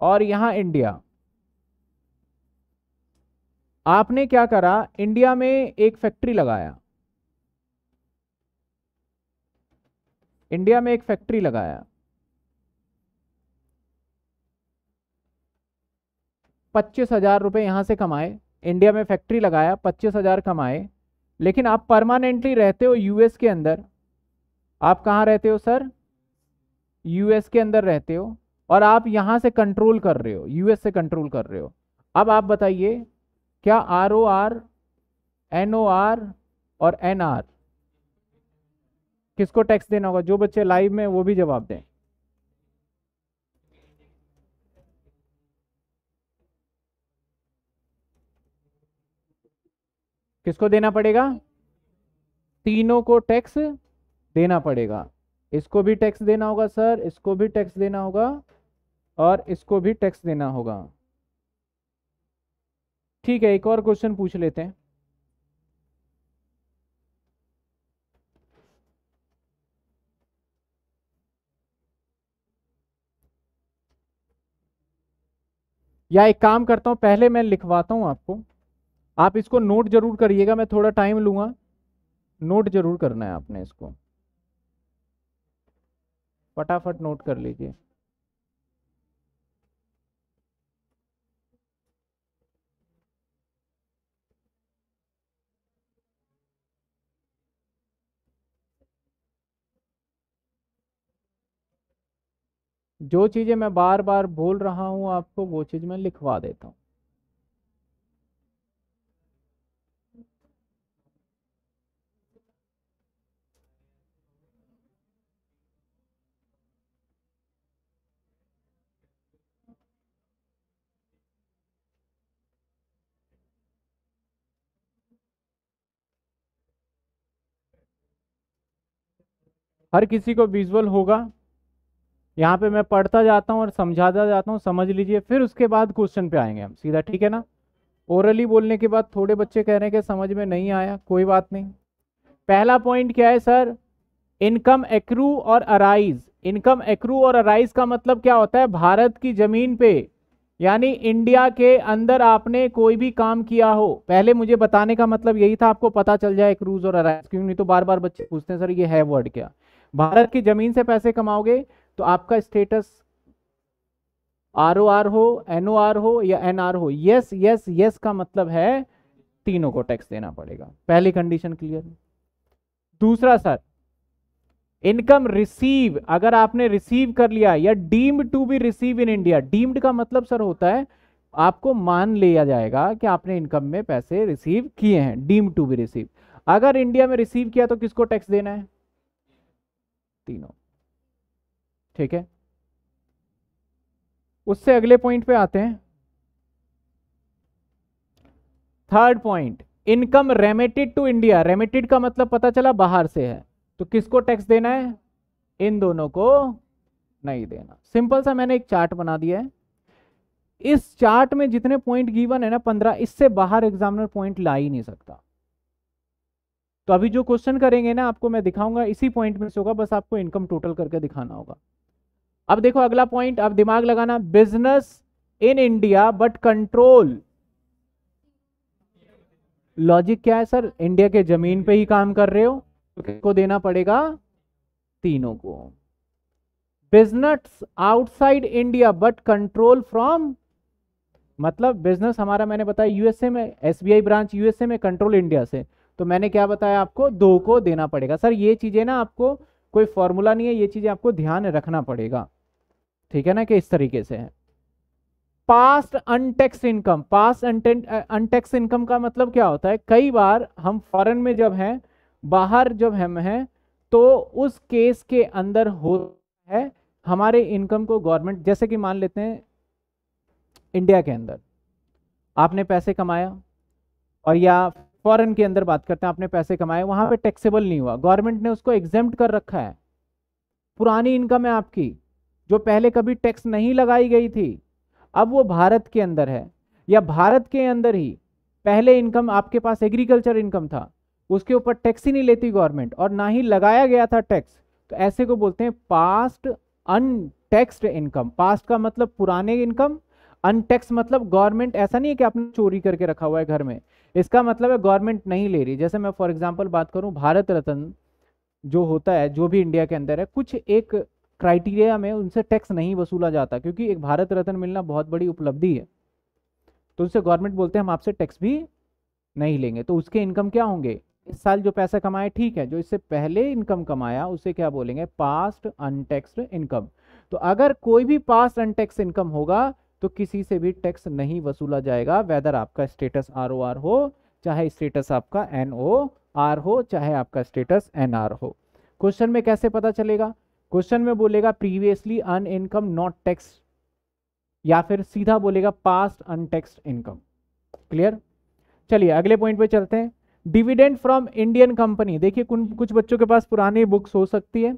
और यहां इंडिया आपने क्या करा इंडिया में एक फैक्ट्री लगाया इंडिया में एक फैक्ट्री लगाया पच्चीस हज़ार रुपये यहाँ से कमाए इंडिया में फैक्ट्री लगाया पच्चीस हज़ार कमाए लेकिन आप परमानेंटली रहते हो यूएस के अंदर आप कहाँ रहते हो सर यूएस के अंदर रहते हो और आप यहाँ से कंट्रोल कर रहे हो यूएस से कंट्रोल कर रहे हो अब आप बताइए क्या R O R N O R और एन आर किसको टैक्स देना होगा जो बच्चे लाइव में वो भी जवाब दें किसको देना पड़ेगा तीनों को टैक्स देना पड़ेगा इसको भी टैक्स देना होगा सर इसको भी टैक्स देना होगा और इसको भी टैक्स देना होगा ठीक है एक और क्वेश्चन पूछ लेते हैं या एक काम करता हूं पहले मैं लिखवाता हूं आपको आप इसको नोट जरूर करिएगा मैं थोड़ा टाइम लूंगा नोट जरूर करना है आपने इसको फटाफट नोट कर लीजिए जो चीज़ें मैं बार बार बोल रहा हूं आपको वो चीज़ मैं लिखवा देता हूँ हर किसी को विजुअल होगा यहाँ पे मैं पढ़ता जाता हूँ और समझाता जाता हूँ समझ लीजिए फिर उसके बाद क्वेश्चन पे आएंगे हम सीधा ठीक है ना ओरली बोलने के बाद थोड़े बच्चे कह रहे हैं कि समझ में नहीं आया कोई बात नहीं पहला पॉइंट क्या है सर इनकम एक्रू और अराइज इनकम एक्रू और अराइज का मतलब क्या होता है भारत की ज़मीन पे यानी इंडिया के अंदर आपने कोई भी काम किया हो पहले मुझे बताने का मतलब यही था आपको पता चल जाए क्रूज और अराइज क्यों नहीं तो बार बार बच्चे पूछते हैं सर ये है वर्ड क्या भारत की जमीन से पैसे कमाओगे तो आपका स्टेटस आर ओ आर हो एन ओ आर हो या एन आर हो यस यस यस का मतलब है तीनों को टैक्स देना पड़ेगा पहली कंडीशन क्लियर दूसरा सर इनकम रिसीव अगर आपने रिसीव कर लिया या deemed to be receive in India deemed का मतलब सर होता है आपको मान लिया जाएगा कि आपने इनकम में पैसे रिसीव किए हैं डीम्ड टू बी रिसीव अगर इंडिया में रिसीव किया तो किसको टैक्स देना है तीनों ठीक है उससे अगले पॉइंट पे आते हैं third point income remitted to India remitted का मतलब पता चला बाहर से है तो किसको टैक्स देना है इन दोनों को नहीं देना सिंपल सा मैंने एक चार्ट बना दिया है इस चार्ट में जितने पॉइंट गिवन है ना पंद्रह इससे बाहर एग्जामिनर पॉइंट ला ही नहीं सकता तो अभी जो क्वेश्चन करेंगे ना आपको मैं दिखाऊंगा इसी पॉइंट में से होगा बस आपको इनकम टोटल करके दिखाना होगा अब देखो अगला पॉइंट अब दिमाग लगाना business in India but control logic क्या है सर इंडिया के जमीन पे ही काम कर रहे हो तो किसको देना पड़ेगा तीनों को business outside India but control from मतलब बिजनेस हमारा मैंने बताया यूएसए में एसबीआई ब्रांच यूएसए में कंट्रोल इंडिया से तो मैंने क्या बताया आपको दो को देना पड़ेगा सर ये चीज़ें ना आपको कोई फॉर्मूला नहीं है ये चीज़ें आपको ध्यान रखना पड़ेगा ठीक है ना कि इस तरीके से है past untaxed income past untaxed income का मतलब क्या होता है कई बार हम फॉरन में जब हैं बाहर जब हम हैं तो उस केस के अंदर हो है हमारे इनकम को गवर्नमेंट जैसे कि मान लेते हैं इंडिया के अंदर आपने पैसे कमाया और या फॉरेन के अंदर बात करते हैं आपने पैसे कमाए वहां पे टैक्सेबल नहीं हुआ गवर्नमेंट ने उसको एग्जाम कर रखा है पुरानी इनकम है आपकी जो पहले कभी टैक्स नहीं लगाई गई थी अब वो भारत के अंदर है या भारत के अंदर ही पहले इनकम आपके पास एग्रीकल्चर इनकम था उसके ऊपर टैक्स ही नहीं लेती गवर्नमेंट और ना ही लगाया गया था टैक्स तो ऐसे को बोलते हैं पास्ट अनटैक्सड इनकम पास्ट का मतलब पुराने इनकम अनटैक्स मतलब गवर्नमेंट ऐसा नहीं है कि आपने चोरी करके रखा हुआ है घर में इसका मतलब है गवर्नमेंट नहीं ले रही जैसे मैं फॉर एग्जाम्पल बात करूँ भारत रत्न जो होता है जो भी इंडिया के अंदर है कुछ एक क्राइटेरिया में उनसे टैक्स नहीं वसूला जाता क्योंकि एक भारत रत्न मिलना बहुत बड़ी उपलब्धि है तो उनसे गवर्नमेंट बोलते हैं हम आपसे टैक्स भी नहीं लेंगे तो उसके इनकम क्या होंगे इस साल जो पैसा कमाए ठीक है जो इससे पहले इनकम कमाया उसे क्या बोलेंगे पास्ट अनटैक्सड इनकम तो अगर कोई भी पास्ट अनटैक्स इनकम होगा तो किसी से भी टैक्स नहीं वसूला जाएगा वेदर आपका स्टेटस आर ओ आर हो चाहे स्टेटस आपका एन ओ आर हो चाहे आपका स्टेटस एन आर हो क्वेश्चन में कैसे पता चलेगा क्वेश्चन में बोलेगा previously un income not tax या फिर सीधा बोलेगा पास्ट अनटैक्स इनकम क्लियर चलिए अगले पॉइंट पे चलते हैं डिविडेंड फ्रॉम इंडियन कंपनी देखिए कुछ बच्चों के पास पुरानी बुक्स हो सकती है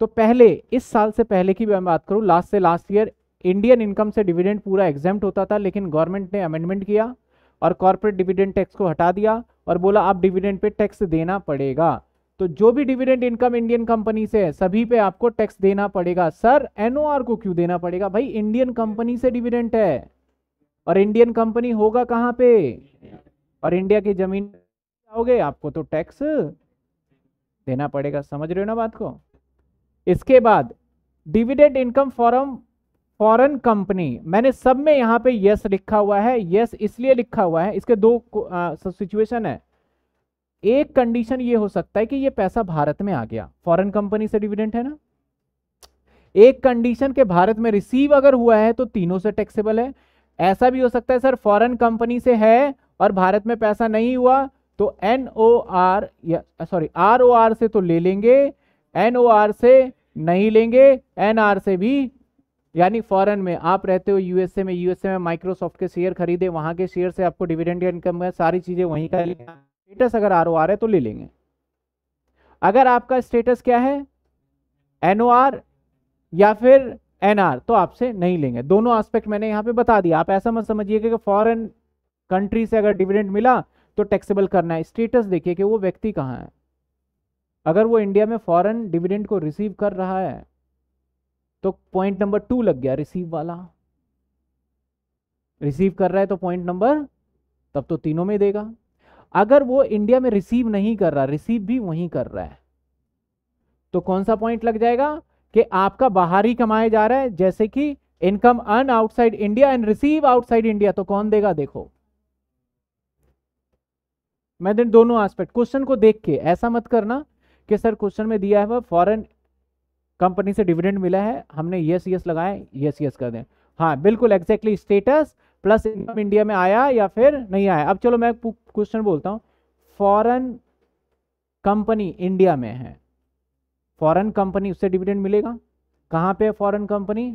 तो पहले इस साल से पहले की मैं बात करूं लास्ट से लास्ट ईयर इंडियन इनकम से डिविडेंड पूरा एग्जेम्ट होता था लेकिन गवर्नमेंट ने अमेंडमेंट किया और कॉरपोरेट डिविडेंड टैक्स को हटा दिया और बोला आप डिविडेंड पे टैक्स देना पड़ेगा तो जो भी डिविडेंड इनकम इंडियन कंपनी से है सभी पे आपको टैक्स देना पड़ेगा सर एनओआर को क्यों देना पड़ेगा भाई इंडियन कंपनी से डिविडेंड है और इंडियन कंपनी होगा कहाँ पे और इंडिया की जमीन जाओगे आपको तो टैक्स देना पड़ेगा समझ रहे हो ना बात को इसके बाद dividend income from foreign company मैंने सब में यहां पे यस लिखा हुआ है यस इसलिए लिखा हुआ है इसके दो सिचुएशन है एक कंडीशन ये हो सकता है कि ये पैसा भारत में आ गया फॉरेन कंपनी से डिविडेंट है ना एक कंडीशन के भारत में रिसीव अगर हुआ है तो तीनों से टैक्सेबल है ऐसा भी हो सकता है सर फॉरेन कंपनी से है और भारत में पैसा नहीं हुआ तो N O R sorry R O R से तो ले लेंगे एन ओ आर से नहीं लेंगे एन आर से भी यानी फॉरेन में आप रहते हो यूएसए में यूएसए में माइक्रोसॉफ्ट के शेयर खरीदे वहां के शेयर से आपको डिविडेंड इनकम है सारी चीज़ें वहीं का स्टेटस अगर आर ओ आर है तो ले लेंगे अगर आपका स्टेटस क्या है एन या फिर एन तो आपसे नहीं लेंगे दोनों एस्पेक्ट मैंने यहाँ पे बता दिया आप ऐसा मत समझिएगा कि फॉरेन कंट्री से अगर डिविडेंड मिला तो टैक्सेबल करना है स्टेटस देखिए कि वो व्यक्ति कहाँ है अगर वो इंडिया में फॉरेन डिविडेंड को रिसीव कर रहा है तो पॉइंट नंबर टू लग गया रिसीव वाला रिसीव कर रहा है तो पॉइंट नंबर तब तो तीनों में देगा अगर वो इंडिया में रिसीव नहीं कर रहा रिसीव भी वहीं कर रहा है तो कौन सा पॉइंट लग जाएगा कि आपका बाहर ही कमाया जा रहा है जैसे कि income earn outside India and receive outside India तो कौन देगा देखो मैं दोनों एस्पेक्ट क्वेश्चन को देख के ऐसा मत करना कि सर क्वेश्चन में दिया है वह फॉरेन कंपनी से डिविडेंड मिला है हमने यस यस लगाए यस यस कर दें हाँ बिल्कुल exactly status plus income India में आया या फिर नहीं आया अब चलो मैं क्वेश्चन बोलता हूँ फॉरन कंपनी इंडिया में है फॉरेन कंपनी उससे डिविडेंड मिलेगा कहाँ पे है फॉरेन कंपनी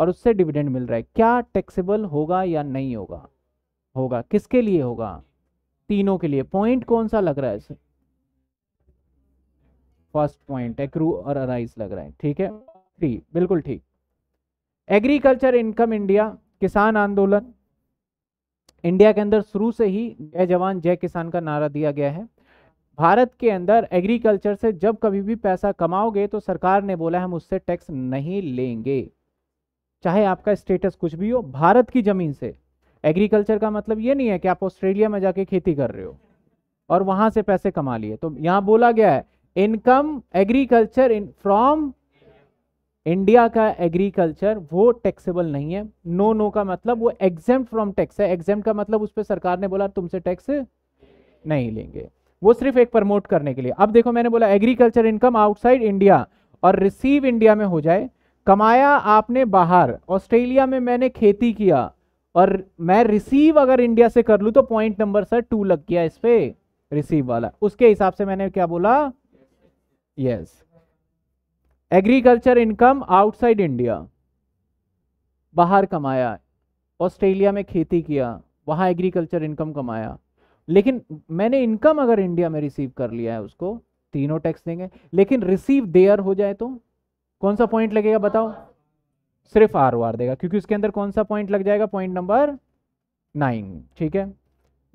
और उससे डिविडेंड मिल रहा है क्या टैक्सेबल होगा या नहीं होगा होगा किसके लिए होगा तीनों के लिए पॉइंट कौन सा लग रहा है फर्स्ट पॉइंट एक्रू और अराइज लग रहा है ठीक है थ्री बिल्कुल ठीक एग्रीकल्चर इनकम इंडिया किसान आंदोलन इंडिया के अंदर शुरू से ही जय जवान जय किसान का नारा दिया गया है भारत के अंदर एग्रीकल्चर से जब कभी भी पैसा कमाओगे तो सरकार ने बोला हम उससे टैक्स नहीं लेंगे चाहे आपका स्टेटस कुछ भी हो भारत की ज़मीन से एग्रीकल्चर का मतलब ये नहीं है कि आप ऑस्ट्रेलिया में जाके खेती कर रहे हो और वहां से पैसे कमा लिए तो यहां बोला गया है income agriculture in from India का एग्रीकल्चर वो टैक्सेबल नहीं है नो no, नो no का मतलब वो एग्जाम फ्रॉम टैक्स है एग्जेम का मतलब उस पर सरकार ने बोला तुमसे टैक्स नहीं लेंगे वो सिर्फ एक प्रमोट करने के लिए अब देखो मैंने बोला एग्रीकल्चर इनकम आउटसाइड इंडिया और रिसीव इंडिया में हो जाए कमाया आपने बाहर ऑस्ट्रेलिया में मैंने खेती किया और मैं रिसीव अगर इंडिया से कर लूँ तो पॉइंट नंबर सर टू लग गया इस पर रिसीव वाला उसके हिसाब से मैंने क्या बोला yes agriculture income outside India बाहर कमाया ऑस्ट्रेलिया में खेती किया वहाँ एग्रीकल्चर इनकम कमाया लेकिन मैंने इनकम अगर इंडिया में रिसीव कर लिया है उसको तीनों टैक्स देंगे लेकिन रिसीव देयर हो जाए तो कौन सा पॉइंट लगेगा बताओ सिर्फ आर ओ आर देगा क्योंकि उसके अंदर कौन सा पॉइंट लग जाएगा पॉइंट नंबर नाइन ठीक है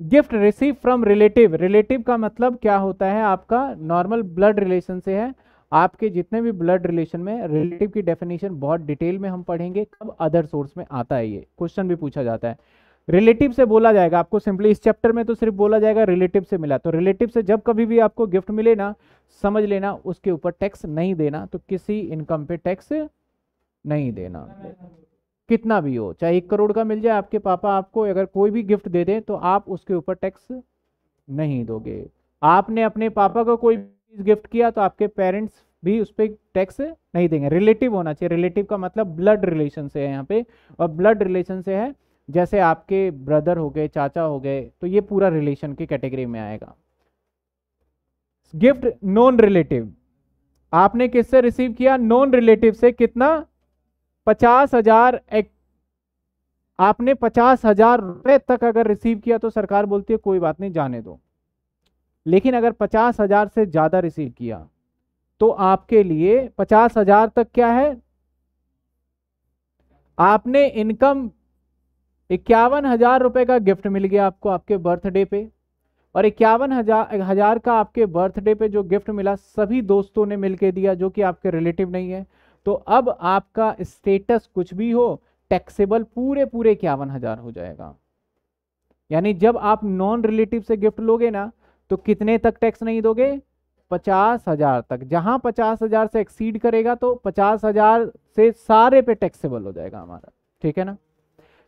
gift receive from relative relative का मतलब क्या होता है आपका नॉर्मल ब्लड रिलेशन से है आपके जितने भी ब्लड रिलेशन में रिलेटिव की डेफिनेशन बहुत डिटेल में हम पढ़ेंगे कब अदर सोर्स में आता है ये क्वेश्चन भी पूछा जाता है रिलेटिव से बोला जाएगा आपको सिंपली इस चैप्टर में तो सिर्फ बोला जाएगा रिलेटिव से मिला तो रिलेटिव से जब कभी भी आपको गिफ्ट मिले ना समझ लेना उसके ऊपर टैक्स नहीं देना तो किसी इनकम पे टैक्स नहीं देना कितना भी हो चाहे एक करोड़ का मिल जाए आपके पापा आपको अगर कोई भी गिफ्ट दे दें तो आप उसके ऊपर टैक्स नहीं दोगे आपने अपने पापा को कोई गिफ्ट किया तो आपके पेरेंट्स भी उस पर टैक्स नहीं देंगे रिलेटिव होना चाहिए रिलेटिव का मतलब ब्लड रिलेशन से है यहाँ पे और ब्लड रिलेशन से है जैसे आपके ब्रदर हो गए चाचा हो गए तो ये पूरा रिलेशन की कैटेगरी में आएगा गिफ्ट नॉन रिलेटिव आपने किससे रिसीव किया नॉन रिलेटिव से कितना पचास हजार एक आपने पचास हजार रुपए तक अगर रिसीव किया तो सरकार बोलती है कोई बात नहीं जाने दो लेकिन अगर पचास हजार से ज़्यादा रिसीव किया तो आपके लिए पचास हजार तक क्या है आपने इनकम इक्यावन हजार रुपए का गिफ्ट मिल गया आपको आपके बर्थडे पे और इक्यावन हजार हजार का आपके बर्थडे पे जो गिफ्ट मिला सभी दोस्तों ने मिलके दिया जो कि आपके रिलेटिव नहीं है तो अब आपका स्टेटस कुछ भी हो टैक्सेबल पूरे पूरे इक्यावन हज़ार हो जाएगा यानी जब आप नॉन रिलेटिव से गिफ्ट लोगे ना तो कितने तक टैक्स नहीं दोगे पचास हज़ार तक जहां पचास हज़ार से एक्सीड करेगा तो पचास हज़ार से सारे पे टैक्सेबल हो जाएगा हमारा ठीक है ना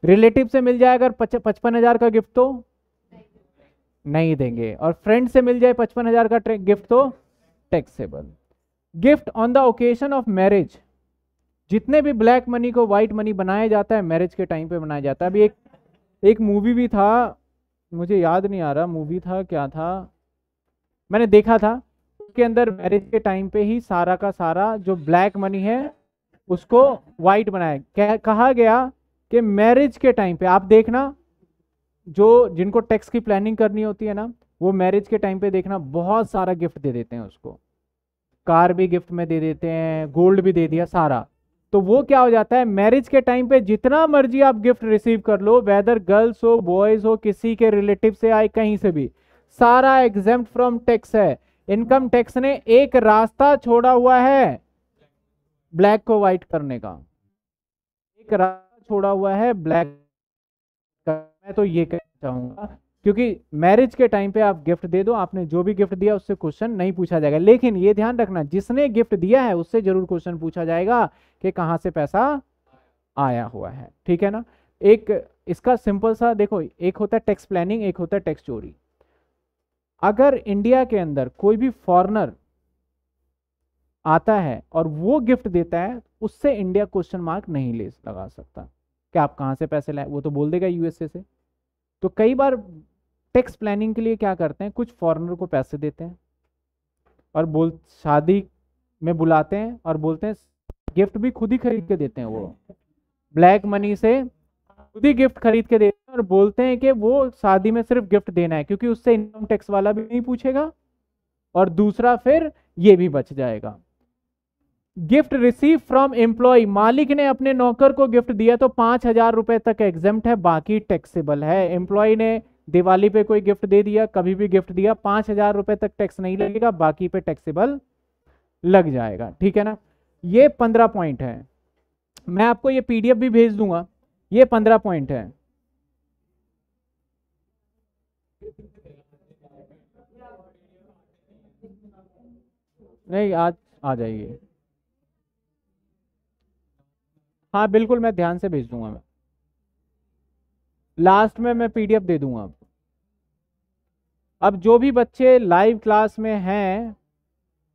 रिलेटिव से मिल जाए अगर पचपन हज़ार का गिफ्ट तो नहीं देंगे और फ्रेंड से मिल जाए पचपन हज़ार का गिफ्ट तो taxable gift on the occasion of marriage जितने भी ब्लैक मनी को वाइट मनी बनाया जाता है मैरिज के टाइम पे बनाया जाता है अभी एक एक मूवी भी था मुझे याद नहीं आ रहा मूवी था क्या था मैंने देखा था उसके अंदर मैरिज के टाइम पे ही सारा का सारा जो ब्लैक मनी है उसको वाइट बनाया क्या कहा गया कि मैरिज के टाइम पे आप देखना जो जिनको टैक्स की प्लानिंग करनी होती है ना वो मैरिज के टाइम पे देखना बहुत सारा गिफ्ट दे देते हैं उसको कार भी गिफ्ट में दे देते हैं गोल्ड भी दे दिया सारा तो वो क्या हो जाता है मैरिज के टाइम पे जितना मर्जी आप गिफ्ट रिसीव कर लो वेदर गर्ल्स हो बॉयज हो किसी के रिलेटिव से आए कहीं से भी सारा एग्जाम फ्रॉम टैक्स है इनकम टैक्स ने एक रास्ता छोड़ा हुआ है ब्लैक को व्हाइट करने का एक रास्ता छोड़ा हुआ है ब्लैक मैं तो ये कहना चाहूंगा क्योंकि मैरिज के टाइम पे आप गिफ्ट दे दो आपने जो भी गिफ्ट दिया उससे क्वेश्चन नहीं पूछा जाएगा लेकिन ये ध्यान रखना जिसने गिफ्ट दिया है उससे जरूर क्वेश्चन पूछा जाएगा कि कहाँ से पैसा आया हुआ है ठीक है ना एक इसका सिंपल सा देखो एक होता है टैक्स प्लानिंग एक होता है टैक्स चोरी अगर इंडिया के अंदर कोई भी फॉरनर आता है और वो गिफ्ट देता है उससे इंडिया क्वेश्चन मार्क नहीं ले लगा सकता कि आप कहाँ से पैसे लाए वो तो बोल देगा यूएसए से तो कई बार टैक्स प्लानिंग के लिए क्या करते हैं कुछ फॉरेनर को पैसे देते हैं और बोल शादी में बुलाते हैं और बोलते हैं गिफ्ट भी खुद ही खरीद के देते हैं वो ब्लैक मनी से खुद ही गिफ्ट खरीद के देते हैं और बोलते हैं कि वो शादी में सिर्फ गिफ्ट देना है क्योंकि उससे इनकम टैक्स वाला भी नहीं पूछेगा और दूसरा फिर ये भी बच जाएगा गिफ्ट रिसीव फ्रॉम एम्प्लॉय मालिक ने अपने नौकर को गिफ्ट दिया तो पांच हजार रुपए तक एग्जाम है बाकी टैक्सेबल है एम्प्लॉय ने दिवाली पे कोई गिफ्ट दे दिया कभी भी गिफ्ट दिया पांच हजार रुपये तक टैक्स नहीं लगेगा बाकी पे टैक्सेबल लग जाएगा ठीक है ना ये पंद्रह पॉइंट है मैं आपको ये पीडीएफ भी भेज दूंगा ये पंद्रह पॉइंट है नहीं आज आ जाइए हाँ बिल्कुल मैं ध्यान से भेज दूंगा मैं लास्ट में मैं पीडीएफ दे दूंगा अब जो भी बच्चे लाइव क्लास में हैं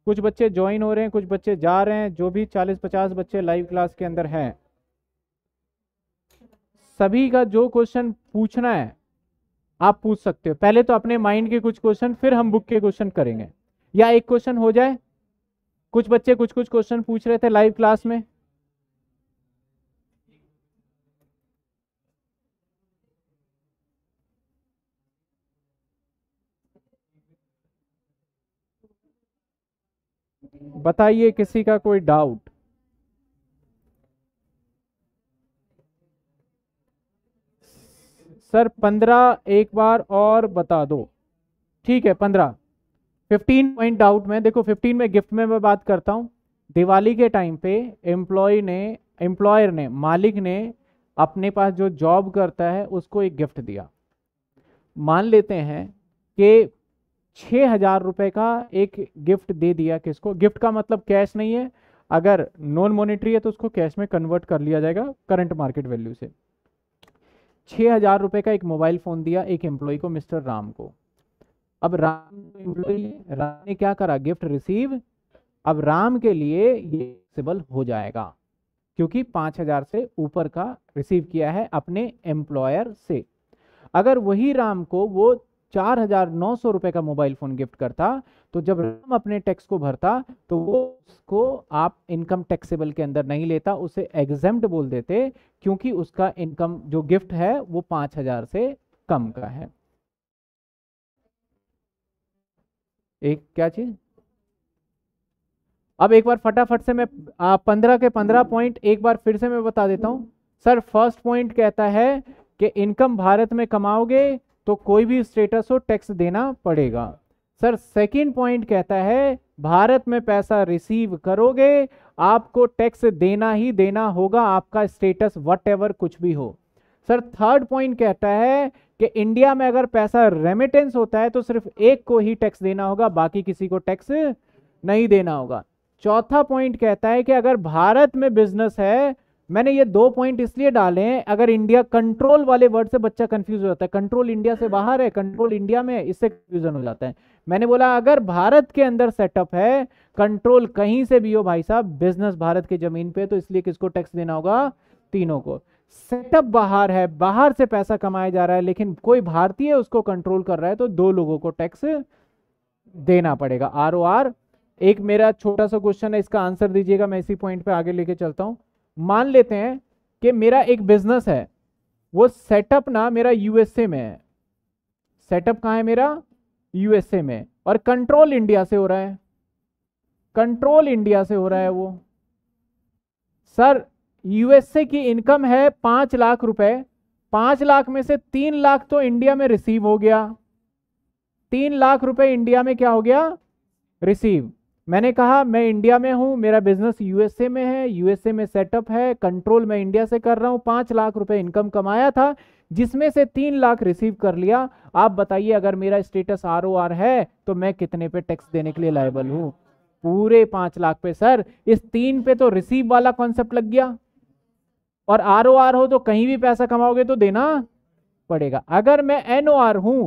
कुछ बच्चे ज्वाइन हो रहे हैं कुछ बच्चे जा रहे हैं जो भी 40-50 बच्चे लाइव क्लास के अंदर हैं सभी का जो क्वेश्चन पूछना है आप पूछ सकते हो पहले तो अपने माइंड के कुछ क्वेश्चन फिर हम बुक के क्वेश्चन करेंगे या एक क्वेश्चन हो जाए कुछ बच्चे कुछ कुछ क्वेश्चन पूछ रहे थे लाइव क्लास में बताइए किसी का कोई डाउट सर पंद्रह एक बार और बता दो ठीक है पंद्रह फिफ्टीन पॉइंट डाउट में देखो फिफ्टीन में गिफ्ट में मैं बात करता हूँ दिवाली के टाइम पे एम्प्लॉय ने एम्प्लॉयर ने मालिक ने अपने पास जो जॉब करता है उसको एक गिफ्ट दिया मान लेते हैं कि छः हजार रुपये का एक गिफ्ट दे दिया किसको गिफ्ट का मतलब कैश नहीं है अगर नॉन मॉनिटरी है तो उसको कैश में कन्वर्ट कर लिया जाएगा करंट मार्केट वैल्यू से छः हजार रुपये का एक मोबाइल फ़ोन दिया एक एम्प्लॉय को मिस्टर राम को अब राम एम्प्लॉय राम ने क्या करा गिफ्ट रिसीव अब राम के लिए ये सिबल हो जाएगा क्योंकि पाँच हजार से ऊपर का रिसीव किया है अपने एम्प्लॉयर से अगर वही राम को वो चार हजार नौ सौ रुपए का मोबाइल फोन गिफ्ट करता तो जब राम अपने टैक्स को भरता तो वो उसको आप इनकम टैक्सेबल के अंदर नहीं लेता उसे एग्जेम्प्ट बोल देते क्योंकि उसका इनकम जो गिफ्ट है वो पांच हजार से कम का है एक क्या चीज अब एक बार फटाफट से मैं पंद्रह के पंद्रह पॉइंट एक बार फिर से मैं बता देता हूं सर फर्स्ट पॉइंट कहता है कि इनकम भारत में कमाओगे तो कोई भी स्टेटस हो टैक्स देना पड़ेगा सर सेकंड पॉइंट कहता है भारत में पैसा रिसीव करोगे आपको टैक्स देना ही देना होगा आपका स्टेटस वट कुछ भी हो सर थर्ड पॉइंट कहता है कि इंडिया में अगर पैसा रेमिटेंस होता है तो सिर्फ एक को ही टैक्स देना होगा बाकी किसी को टैक्स नहीं देना होगा चौथा पॉइंट कहता है कि अगर भारत में बिजनेस है मैंने ये दो पॉइंट इसलिए डाले हैं अगर इंडिया कंट्रोल वाले वर्ड से बच्चा कंफ्यूज हो जाता है कंट्रोल इंडिया से बाहर है कंट्रोल इंडिया में इससे कंफ्यूजन हो जाता है मैंने बोला अगर भारत के अंदर सेटअप है कंट्रोल कहीं से भी हो भाई साहब बिजनेस भारत के जमीन पे तो इसलिए किसको टैक्स देना होगा तीनों को सेटअप बाहर है बाहर से पैसा कमाया जा रहा है लेकिन कोई भारतीय उसको कंट्रोल कर रहा है तो दो लोगों को टैक्स देना पड़ेगा आर ओ आर एक मेरा छोटा सा क्वेश्चन है इसका आंसर दीजिएगा मैं इसी पॉइंट पे आगे लेके चलता हूँ मान लेते हैं कि मेरा एक बिजनेस है वो सेटअप ना मेरा यूएसए में है सेटअप कहाँ है मेरा यूएसए में और कंट्रोल इंडिया से हो रहा है कंट्रोल इंडिया से हो रहा है वो सर यूएसए की इनकम है पाँच लाख रुपए पाँच लाख में से तीन लाख तो इंडिया में रिसीव हो गया तीन लाख रुपए इंडिया में क्या हो गया रिसीव मैंने कहा मैं इंडिया में हूँ मेरा बिजनेस यूएसए में है यूएसए में सेटअप है कंट्रोल मैं इंडिया से कर रहा हूँ पाँच लाख रुपए इनकम कमाया था जिसमें से तीन लाख रिसीव कर लिया आप बताइए अगर मेरा स्टेटस आर ओ आर है तो मैं कितने पे टैक्स देने के लिए लाइबल हूँ पूरे पाँच लाख पे सर इस तीन पे तो रिसीव वाला कॉन्सेप्ट लग गया और आर ओ आर हो तो कहीं भी पैसा कमाओगे तो देना पड़ेगा अगर मैं एन ओ आर हूँ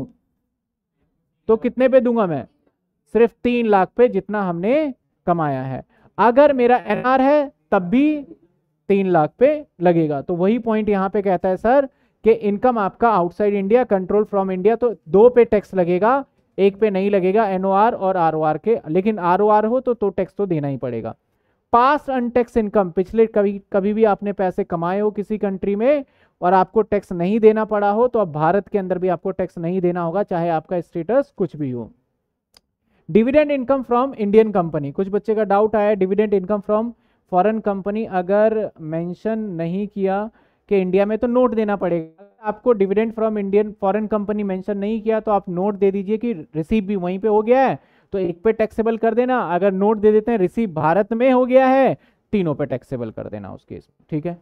तो कितने पे दूंगा मैं सिर्फ तीन लाख पे जितना हमने कमाया है अगर मेरा एनआर है तब भी तीन लाख पे लगेगा तो वही पॉइंट यहाँ पे कहता है सर कि इनकम आपका outside India control from India तो दो पे टैक्स लगेगा एक पे नहीं लगेगा एनओआर और आरओआर के लेकिन आरओआर हो तो तो टैक्स तो देना ही पड़ेगा पास अनटैक्स इनकम पिछले कभी कभी भी आपने पैसे कमाए हो किसी कंट्री में और आपको टैक्स नहीं देना पड़ा हो तो अब भारत के अंदर भी आपको टैक्स नहीं देना होगा चाहे आपका स्टेटस कुछ भी हो dividend income from Indian company कुछ बच्चे का डाउट आया dividend income from foreign company अगर मेंशन नहीं किया कि इंडिया में तो नोट देना पड़ेगा आपको dividend from Indian foreign company mention नहीं किया तो आप नोट दे दीजिए कि रिसीव भी वहीं पे हो गया है तो एक पे टैक्सेबल कर देना अगर नोट दे देते हैं रिसीव भारत में हो गया है तीनों पे टैक्सेबल कर देना उस केस में ठीक है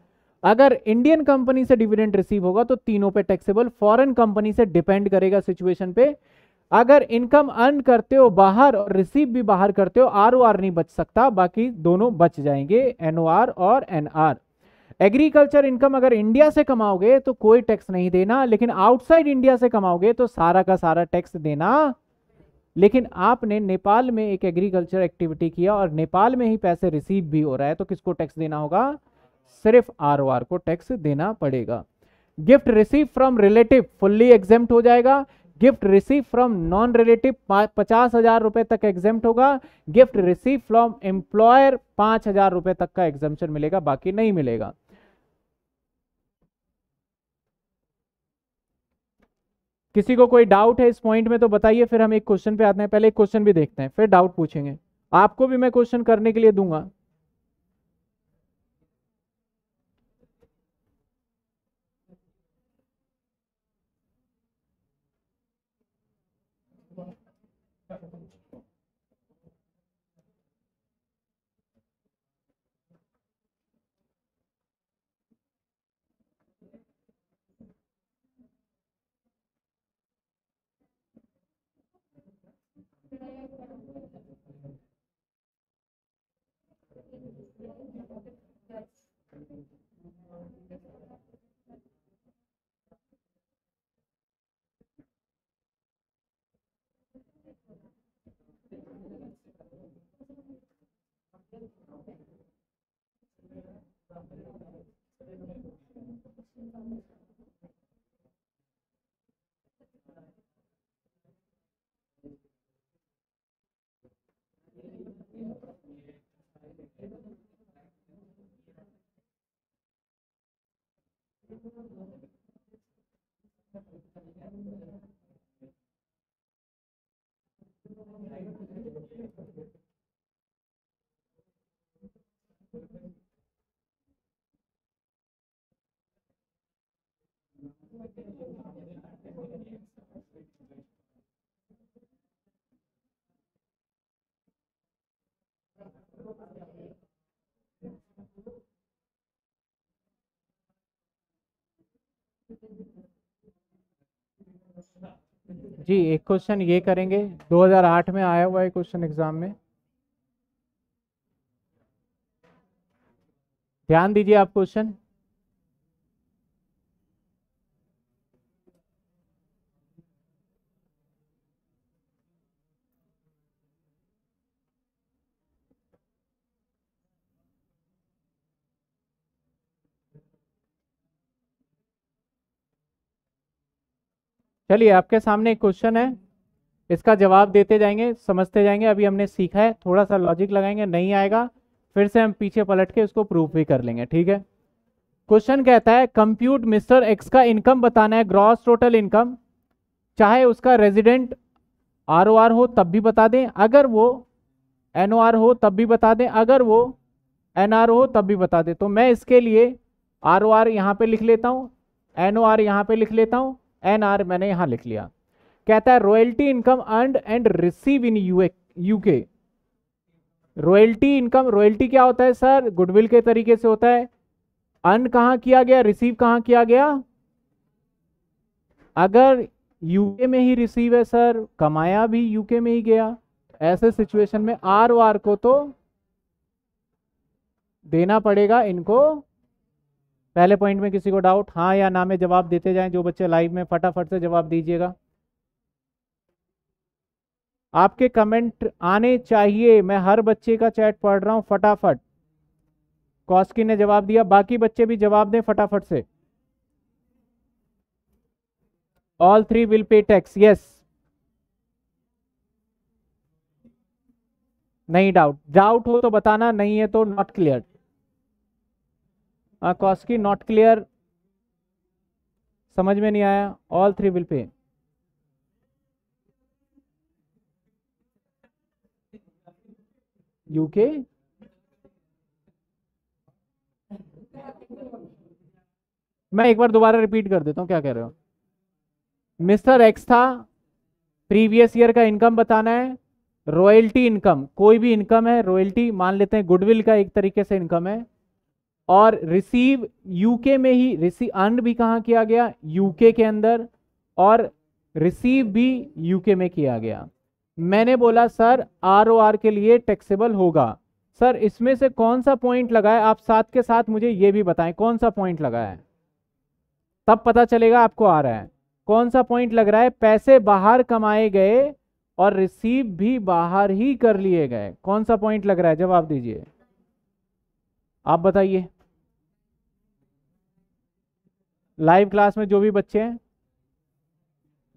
अगर इंडियन कंपनी से डिविडेंड रिसीव होगा तो तीनों पे टैक्सेबल फॉरेन कंपनी से डिपेंड करेगा सिचुएशन पे अगर इनकम अर्न करते हो बाहर और रिसीव भी बाहर करते हो आर ओ आर नहीं बच सकता बाकी दोनों बच जाएंगे एन ओ आर और एन आर एग्रीकल्चर इनकम अगर इंडिया से कमाओगे तो कोई टैक्स नहीं देना लेकिन आउटसाइड इंडिया से कमाओगे तो सारा का सारा टैक्स देना लेकिन आपने नेपाल में एक एग्रीकल्चर एक्टिविटी किया और नेपाल में ही पैसे रिसीव भी हो रहा है तो किसको टैक्स देना होगा सिर्फ आर को टैक्स देना पड़ेगा gift receive from relative fully exempt हो जाएगा gift receive from non relative पचास हजार रुपए तक एग्जाम होगा गिफ्ट रिसीव फ्रॉम एम्प्लॉयर पांच हजार रुपए तक का एग्जामेशन मिलेगा बाकी नहीं मिलेगा किसी को कोई डाउट है इस पॉइंट में तो बताइए फिर हम एक क्वेश्चन पे आते हैं पहले एक क्वेश्चन भी देखते हैं फिर डाउट पूछेंगे आपको भी मैं क्वेश्चन करने के लिए दूंगा जी एक क्वेश्चन ये करेंगे 2008 में आया हुआ है क्वेश्चन एग्जाम में ध्यान दीजिए आप क्वेश्चन चलिए आपके सामने एक क्वेश्चन है इसका जवाब देते जाएंगे समझते जाएंगे अभी हमने सीखा है थोड़ा सा लॉजिक लगाएंगे नहीं आएगा फिर से हम पीछे पलट के उसको प्रूफ भी कर लेंगे ठीक है क्वेश्चन कहता है कंप्यूट मिस्टर एक्स का इनकम बताना है ग्रॉस टोटल इनकम चाहे उसका रेजिडेंट आर ओ आर हो तब भी बता दें अगर वो एन ओ आर हो तब भी बता दें अगर वो एन आर हो तब भी बता दें तो मैं इसके लिए आर ओ आर यहाँ पर लिख लेता हूँ एन ओ आर यहाँ पर लिख लेता हूँ एन आर मैंने यहां लिख लिया कहता है royalty income earn and receive in U UK royalty income royalty क्या होता है सर गुडविल के तरीके से होता है अर्न कहां किया गया रिसीव कहां किया गया अगर यूके में ही रिसीव है सर कमाया भी यूके में ही गया तो ऐसे सिचुएशन में आर वार को तो देना पड़ेगा इनको पहले पॉइंट में किसी को डाउट हाँ या ना में जवाब देते जाएं जो बच्चे लाइव में फटाफट से जवाब दीजिएगा आपके कमेंट आने चाहिए मैं हर बच्चे का चैट पढ़ रहा हूँ फटाफट कॉस्की ने जवाब दिया बाकी बच्चे भी जवाब दें फटाफट से all three will pay tax yes नहीं डाउट डाउट हो तो बताना नहीं है तो नॉट क्लियर कॉस्की नॉट क्लियर समझ में नहीं आया all three will pay UK मैं एक बार दोबारा रिपीट कर देता हूं क्या कह रहे हो मिस्टर एक्स था प्रीवियस ईयर का इनकम बताना है रॉयल्टी इनकम कोई भी इनकम है रॉयल्टी मान लेते हैं गुडविल का एक तरीके से इनकम है और रिसीव यूके में ही रिसीव अर्न भी कहाँ किया गया यूके के अंदर और रिसीव भी यूके में किया गया मैंने बोला सर आर ओ आर के लिए टैक्सेबल होगा सर इसमें से कौन सा पॉइंट लगाए आप साथ के साथ मुझे ये भी बताएं कौन सा पॉइंट लगा है तब पता चलेगा आपको आ रहा है कौन सा पॉइंट लग रहा है पैसे बाहर कमाए गए और रिसीव भी बाहर ही कर लिए गए कौन सा पॉइंट लग रहा है जवाब दीजिए आप बताइए लाइव क्लास में जो भी बच्चे हैं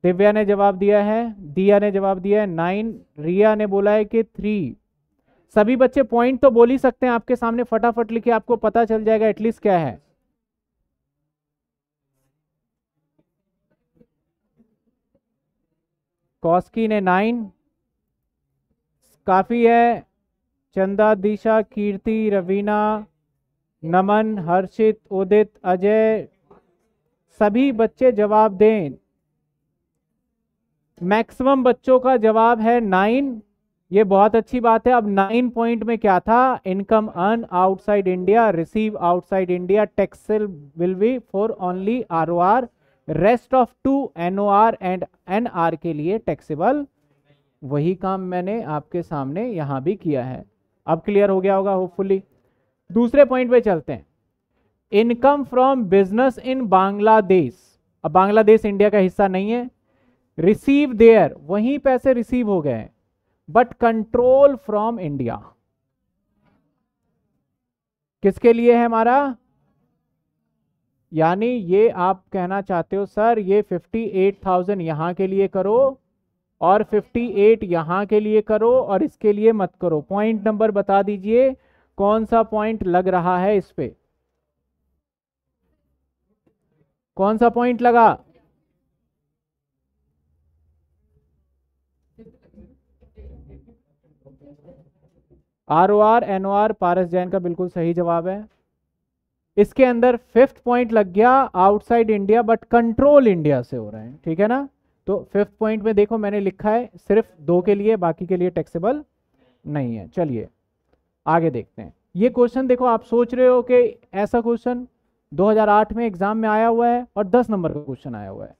दिव्या ने जवाब दिया है दिया ने जवाब दिया है नाइन रिया ने बोला है कि थ्री सभी बच्चे पॉइंट तो बोल ही सकते हैं आपके सामने फटाफट लिखे आपको पता चल जाएगा एटलीस्ट क्या है कॉस्की ने नाइन काफ़ी है चंदा दिशा कीर्ति रवीना नमन हर्षित उदित अजय सभी बच्चे जवाब दें मैक्सिमम बच्चों का जवाब है नाइन ये बहुत अच्छी बात है अब नाइन पॉइंट में क्या था income earn outside India receive outside India taxable will be for only R O R rest of two N O R and N R के लिए टैक्सेबल वही काम मैंने आपके सामने यहां भी किया है अब क्लियर हो गया होगा होपफुली दूसरे पॉइंट पे चलते हैं income from business in Bangladesh अब बांग्लादेश इंडिया का हिस्सा नहीं है रिसीव देयर वहीं पैसे रिसीव हो गए बट कंट्रोल फ्रॉम इंडिया किसके लिए है हमारा यानी ये आप कहना चाहते हो सर ये 58,000 यहां के लिए करो और 58 यहां के लिए करो और इसके लिए मत करो पॉइंट नंबर बता दीजिए कौन सा पॉइंट लग रहा है इस पे कौन सा पॉइंट लगा R O R N O R Paras Jain का बिल्कुल सही जवाब है इसके अंदर फिफ्थ पॉइंट लग गया outside India but control India से हो रहे हैं ठीक है ना तो फिफ्थ पॉइंट में देखो मैंने लिखा है सिर्फ दो के लिए बाकी के लिए टैक्सेबल नहीं है चलिए आगे देखते हैं ये क्वेश्चन देखो आप सोच रहे हो कि ऐसा क्वेश्चन 2008 में एग्जाम में आया हुआ है और 10 नंबर का क्वेश्चन आया हुआ है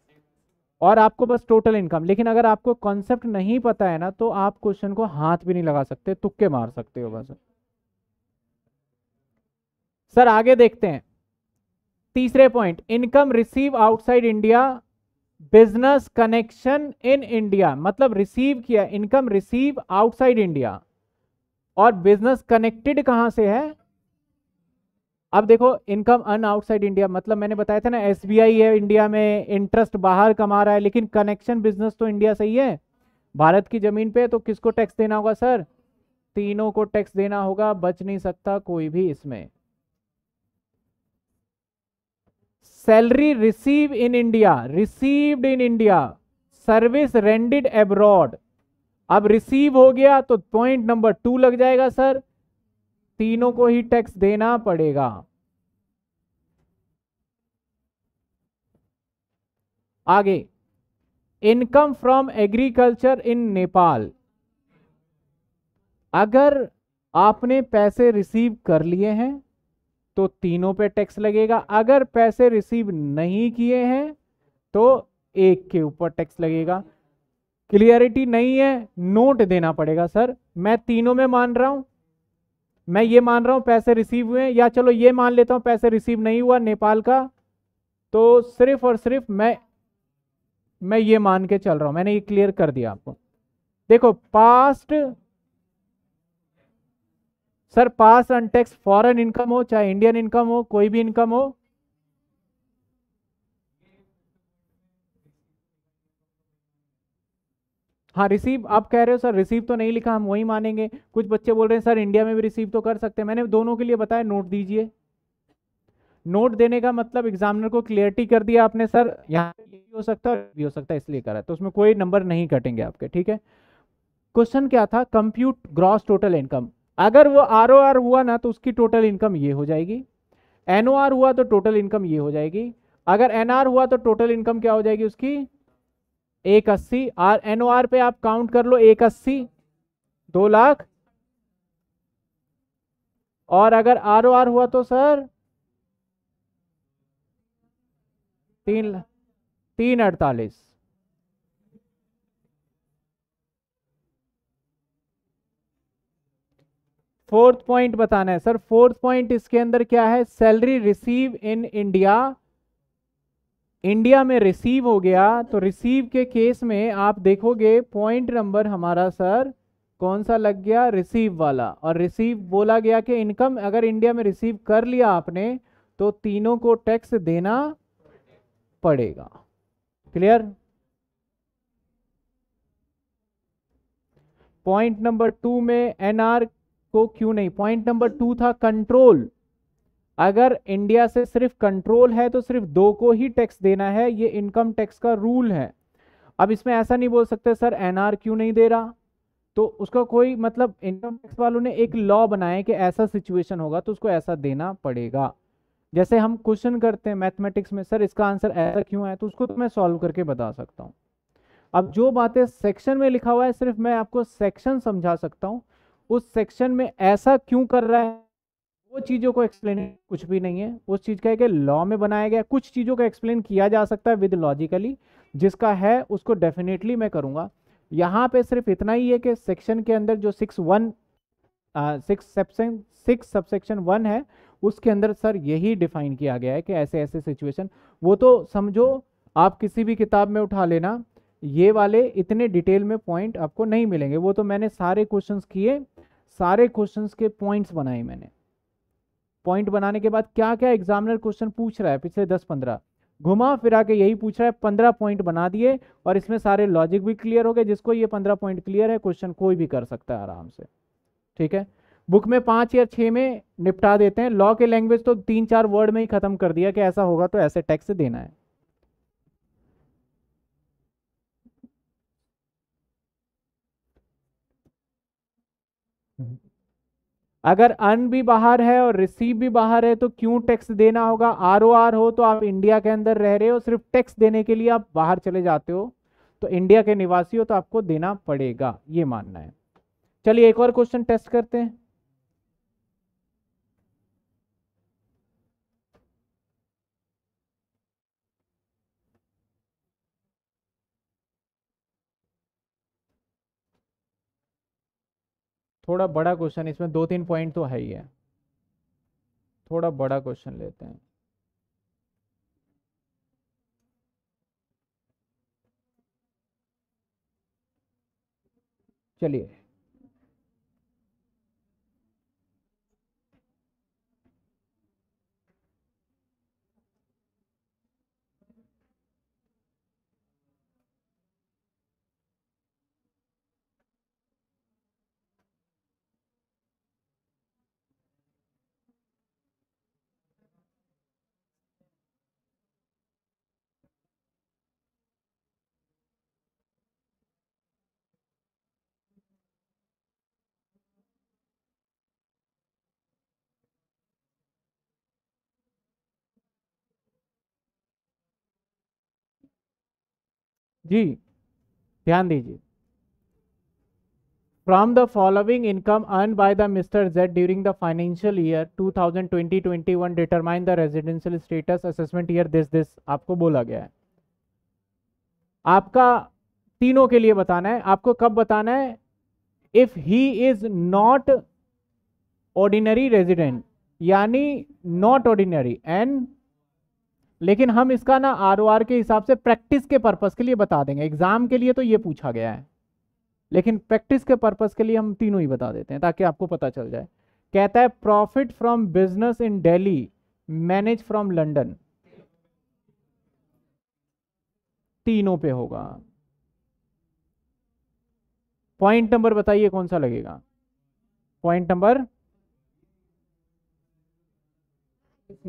और आपको बस टोटल इनकम लेकिन अगर आपको कॉन्सेप्ट नहीं पता है ना तो आप क्वेश्चन को हाथ भी नहीं लगा सकते तुक्के मार सकते हो बस सर आगे देखते हैं तीसरे point income receive outside India business connection in India मतलब रिसीव किया इनकम रिसीव आउटसाइड इंडिया और बिजनेस कनेक्टेड कहां से है अब देखो इनकम अन आउटसाइड इंडिया मतलब मैंने बताया था ना एसबीआई है इंडिया में इंटरेस्ट बाहर कमा रहा है लेकिन कनेक्शन बिजनेस तो इंडिया से ही है भारत की जमीन पे तो किसको टैक्स देना होगा सर तीनों को टैक्स देना होगा बच नहीं सकता कोई भी इसमें salary receive in India received in India service rendered abroad अब रिसीव हो गया तो पॉइंट नंबर टू लग जाएगा सर तीनों को ही टैक्स देना पड़ेगा आगे income from agriculture in Nepal अगर आपने पैसे रिसीव कर लिए हैं तो तीनों पे टैक्स लगेगा अगर पैसे रिसीव नहीं किए हैं तो एक के ऊपर टैक्स लगेगा क्लियरिटी नहीं है नोट देना पड़ेगा सर मैं तीनों में मान रहा हूँ मैं ये मान रहा हूँ पैसे रिसीव हुए या चलो ये मान लेता हूँ पैसे रिसीव नहीं हुआ नेपाल का तो सिर्फ और सिर्फ मैं मैं ये मान के चल रहा हूँ मैंने ये क्लियर कर दिया आपको देखो past sir past untaxed foreign income हो चाहे इंडियन इनकम हो कोई भी इनकम हो हाँ रिसीव आप कह रहे हो सर रिसीव तो नहीं लिखा हम वही मानेंगे कुछ बच्चे बोल रहे हैं सर इंडिया में भी रिसीव तो कर सकते हैं मैंने दोनों के लिए बताया नोट दीजिए नोट देने का मतलब एग्जामिनर को क्लियरिटी कर दिया आपने सर यहाँ भी हो सकता है भी हो सकता है इसलिए करा तो उसमें कोई नंबर नहीं कटेंगे आपके ठीक है क्वेश्चन क्या था कंप्यूट ग्रॉस टोटल इनकम अगर वो आर ओ आर हुआ ना तो उसकी टोटल इनकम ये हो जाएगी एन आर हुआ तो टोटल इनकम ये हो जाएगी अगर एन हुआ तो टोटल इनकम क्या हो जाएगी उसकी एक अस्सी आर एन ओ आर पे आप काउंट कर लो एक अस्सी दो लाख और अगर आर ओ आर हुआ तो सर तीन तीन अड़तालीस फोर्थ पॉइंट बताना है सर फोर्थ पॉइंट इसके अंदर क्या है salary receive in India India में रिसीव हो गया तो रिसीव के केस में आप देखोगे पॉइंट नंबर हमारा सर कौन सा लग गया रिसीव वाला और रिसीव बोला गया कि इनकम अगर इंडिया में रिसीव कर लिया आपने तो तीनों को टैक्स देना पड़ेगा क्लियर पॉइंट नंबर टू में एनआर को क्यों नहीं पॉइंट नंबर टू था कंट्रोल अगर इंडिया से सिर्फ कंट्रोल है तो सिर्फ दो को ही टैक्स देना है ये इनकम टैक्स का रूल है अब इसमें ऐसा नहीं बोल सकते सर एनआर क्यों नहीं दे रहा तो उसका कोई मतलब इनकम टैक्स वालों ने एक लॉ बनाया कि ऐसा सिचुएशन होगा तो उसको ऐसा देना पड़ेगा जैसे हम क्वेश्चन करते हैं मैथमेटिक्स में सर इसका आंसर ऐसा क्यों है तो उसको तो मैं सॉल्व करके बता सकता हूँ अब जो बातें सेक्शन में लिखा हुआ है सिर्फ मैं आपको सेक्शन समझा सकता हूँ उस सेक्शन में ऐसा क्यों कर रहा है वो चीज़ों को एक्सप्लेन कुछ भी नहीं है उस चीज़ का एक लॉ में बनाया गया कुछ चीज़ों का एक्सप्लेन किया जा सकता है विद लॉजिकली जिसका है उसको डेफिनेटली मैं करूँगा यहाँ पे सिर्फ इतना ही है कि सेक्शन के अंदर जो six one six section six subsection one है उसके अंदर सर यही डिफाइन किया गया है कि ऐसे ऐसे सिचुएशन वो तो समझो आप किसी भी किताब में उठा लेना ये वाले इतने डिटेल में पॉइंट आपको नहीं मिलेंगे वो तो मैंने सारे क्वेश्चंस किए सारे क्वेश्चंस के पॉइंट्स बनाए मैंने पॉइंट बनाने के बाद क्या क्या एग्जामिनर क्वेश्चन पूछ रहा है पिछले दस पंद्रह घुमा फिरा के यही पूछ रहा है पंद्रह पॉइंट बना दिए और इसमें सारे लॉजिक भी क्लियर हो गए जिसको ये पंद्रह पॉइंट क्लियर है क्वेश्चन कोई भी कर सकता है आराम से ठीक है बुक में पाँच या छः में निपटा देते हैं लॉ के लैंग्वेज तो तीन चार वर्ड में ही खत्म कर दिया कि ऐसा होगा तो ऐसे टैक्स देना है अगर अन भी बाहर है और रिसीव भी बाहर है तो क्यों टैक्स देना होगा आर ओ आर हो तो आप इंडिया के अंदर रह रहे हो सिर्फ टैक्स देने के लिए आप बाहर चले जाते हो तो इंडिया के निवासी हो तो आपको देना पड़ेगा ये मानना है चलिए एक और क्वेश्चन टेस्ट करते हैं थोड़ा बड़ा क्वेश्चन इसमें दो तीन पॉइंट तो है ही है थोड़ा बड़ा क्वेश्चन लेते हैं चलिए जी ध्यान दीजिए from the following income earn by the mister Z during the financial year 2020-21 determine the residential status assessment year this this आपको बोला गया है आपका तीनों के लिए बताना है आपको कब बताना है if he is not ordinary resident यानी नॉट ऑर्डिनरी एंड लेकिन हम इसका ना आर के हिसाब से प्रैक्टिस के पर्पज़ के लिए बता देंगे एग्ज़ाम के लिए तो ये पूछा गया है लेकिन प्रैक्टिस के पर्पज़ के लिए हम तीनों ही बता देते हैं ताकि आपको पता चल जाए कहता है profit from business in Delhi manage from London तीनों पे होगा पॉइंट नंबर बताइए कौन सा लगेगा पॉइंट नंबर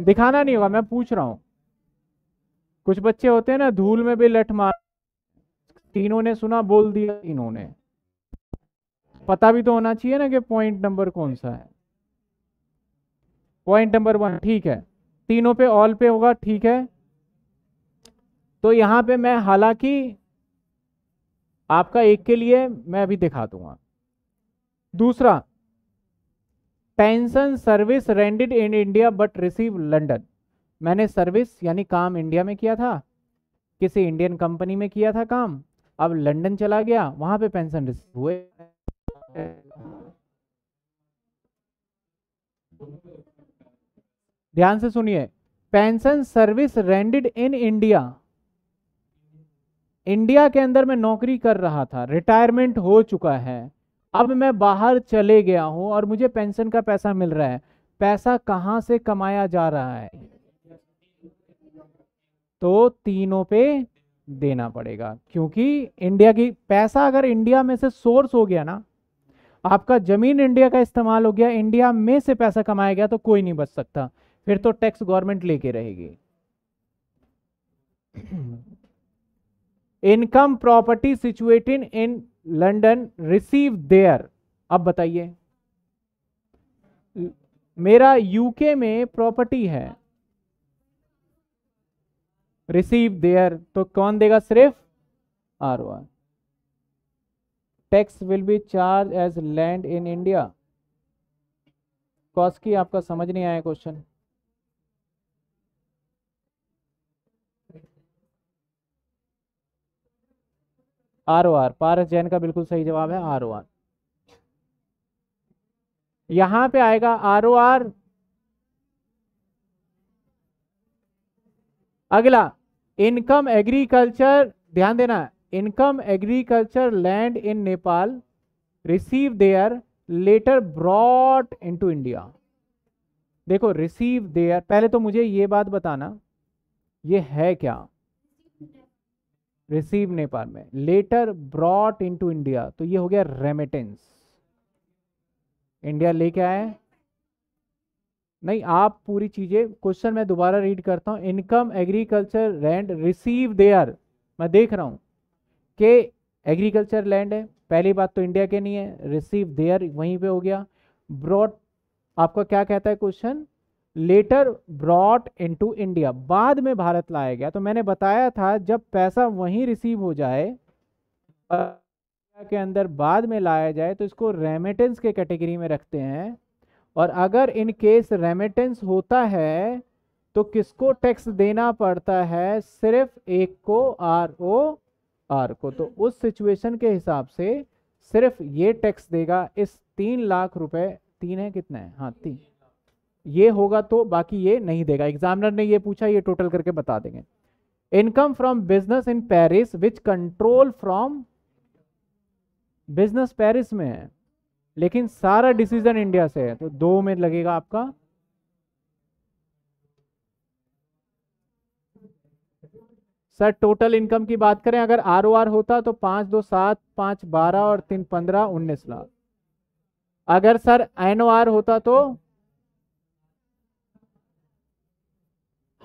दिखाना नहीं होगा मैं पूछ रहा हूं कुछ बच्चे होते हैं ना धूल में भी लठ मार तीनों ने सुना बोल दिया तीनों ने पता भी तो होना चाहिए ना कि पॉइंट नंबर कौन सा है पॉइंट नंबर वन ठीक है तीनों पे ऑल पे होगा ठीक है तो यहां पे मैं हालांकि आपका एक के लिए मैं अभी दिखा दूंगा दूसरा pension service rendered in India but receive London मैंने सर्विस यानी काम इंडिया में किया था किसी इंडियन कंपनी में किया था काम अब लंदन चला गया वहां पे पेंशन रिसीव हुए ध्यान से सुनिए pension service rendered in India India के अंदर मैं नौकरी कर रहा था रिटायरमेंट हो चुका है अब मैं बाहर चले गया हूं और मुझे पेंशन का पैसा मिल रहा है पैसा कहां से कमाया जा रहा है तो तीनों पे देना पड़ेगा क्योंकि इंडिया की पैसा अगर इंडिया में से सोर्स हो गया ना आपका जमीन इंडिया का इस्तेमाल हो गया इंडिया में से पैसा कमाया गया तो कोई नहीं बच सकता फिर तो टैक्स गवर्नमेंट लेके रहेगी income property situated in London receive there अब बताइए मेरा यूके में प्रॉपर्टी है रिसीव देयर तो कौन देगा सिर्फ R one tax will be charge as land in India कॉस्की आपका समझ नहीं आया question R O R Paras Jain का बिल्कुल सही जवाब है आर ओ आर यहां पर आएगा आर ओ आर अगला इनकम एग्रीकल्चर ध्यान देना income agriculture land in Nepal receive there later in into India देखो रिसीव देयर पहले तो मुझे ये बात बताना ये है क्या रिसीव नेपाल में लेटर इन इनटू इंडिया तो ये हो गया रेमिटेंस इंडिया लेके आए नहीं आप पूरी चीज़ें क्वेश्चन मैं दोबारा रीड करता हूँ income agriculture land receive there मैं देख रहा हूँ कि एग्रीकल्चर लैंड है पहली बात तो इंडिया के नहीं है रिसीव देयर वहीं पे हो गया ब्रॉड आपका क्या कहता है question later broad into India बाद में भारत लाया गया तो मैंने बताया था जब पैसा वहीं रिसीव हो जाए के अंदर बाद में लाया जाए तो इसको रेमिटेंस के कैटेगरी में रखते हैं और अगर इन केस रेमिटेंस होता है तो किसको टैक्स देना पड़ता है सिर्फ एक को आर ओ आर को तो उस सिचुएशन के हिसाब से सिर्फ ये टैक्स देगा इस तीन लाख रुपए तीन है कितना है हाँ तीन ये होगा तो बाकी ये नहीं देगा एग्जामिनर ने ये पूछा ये टोटल करके बता देंगे income from business in Paris which control from business Paris में है लेकिन सारा डिसीजन इंडिया से है तो दो में लगेगा आपका सर टोटल इनकम की बात करें अगर आर ओ आर होता तो पांच दो सात पांच बारह और तीन पंद्रह उन्नीस लाख अगर सर एन ओ आर होता तो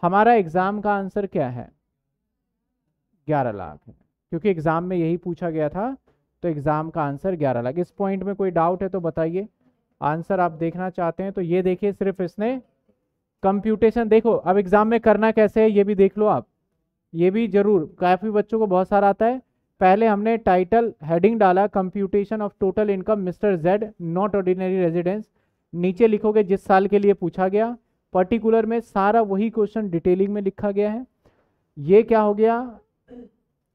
हमारा एग्ज़ाम का आंसर क्या है ग्यारह लाख है क्योंकि एग्ज़ाम में यही पूछा गया था तो एग्ज़ाम का आंसर ग्यारह लाख इस पॉइंट में कोई डाउट है तो बताइए आंसर आप देखना चाहते हैं तो ये देखिए सिर्फ इसने कंप्यूटेशन देखो अब एग्ज़ाम में करना कैसे है ये भी देख लो आप ये भी जरूर काफ़ी बच्चों को बहुत सारा आता है पहले हमने टाइटल हेडिंग डाला computation of total income mister Z not ordinary residence नीचे लिखोगे जिस साल के लिए पूछा गया पर्टिकुलर में सारा वही क्वेश्चन डिटेलिंग में लिखा गया है ये क्या हो गया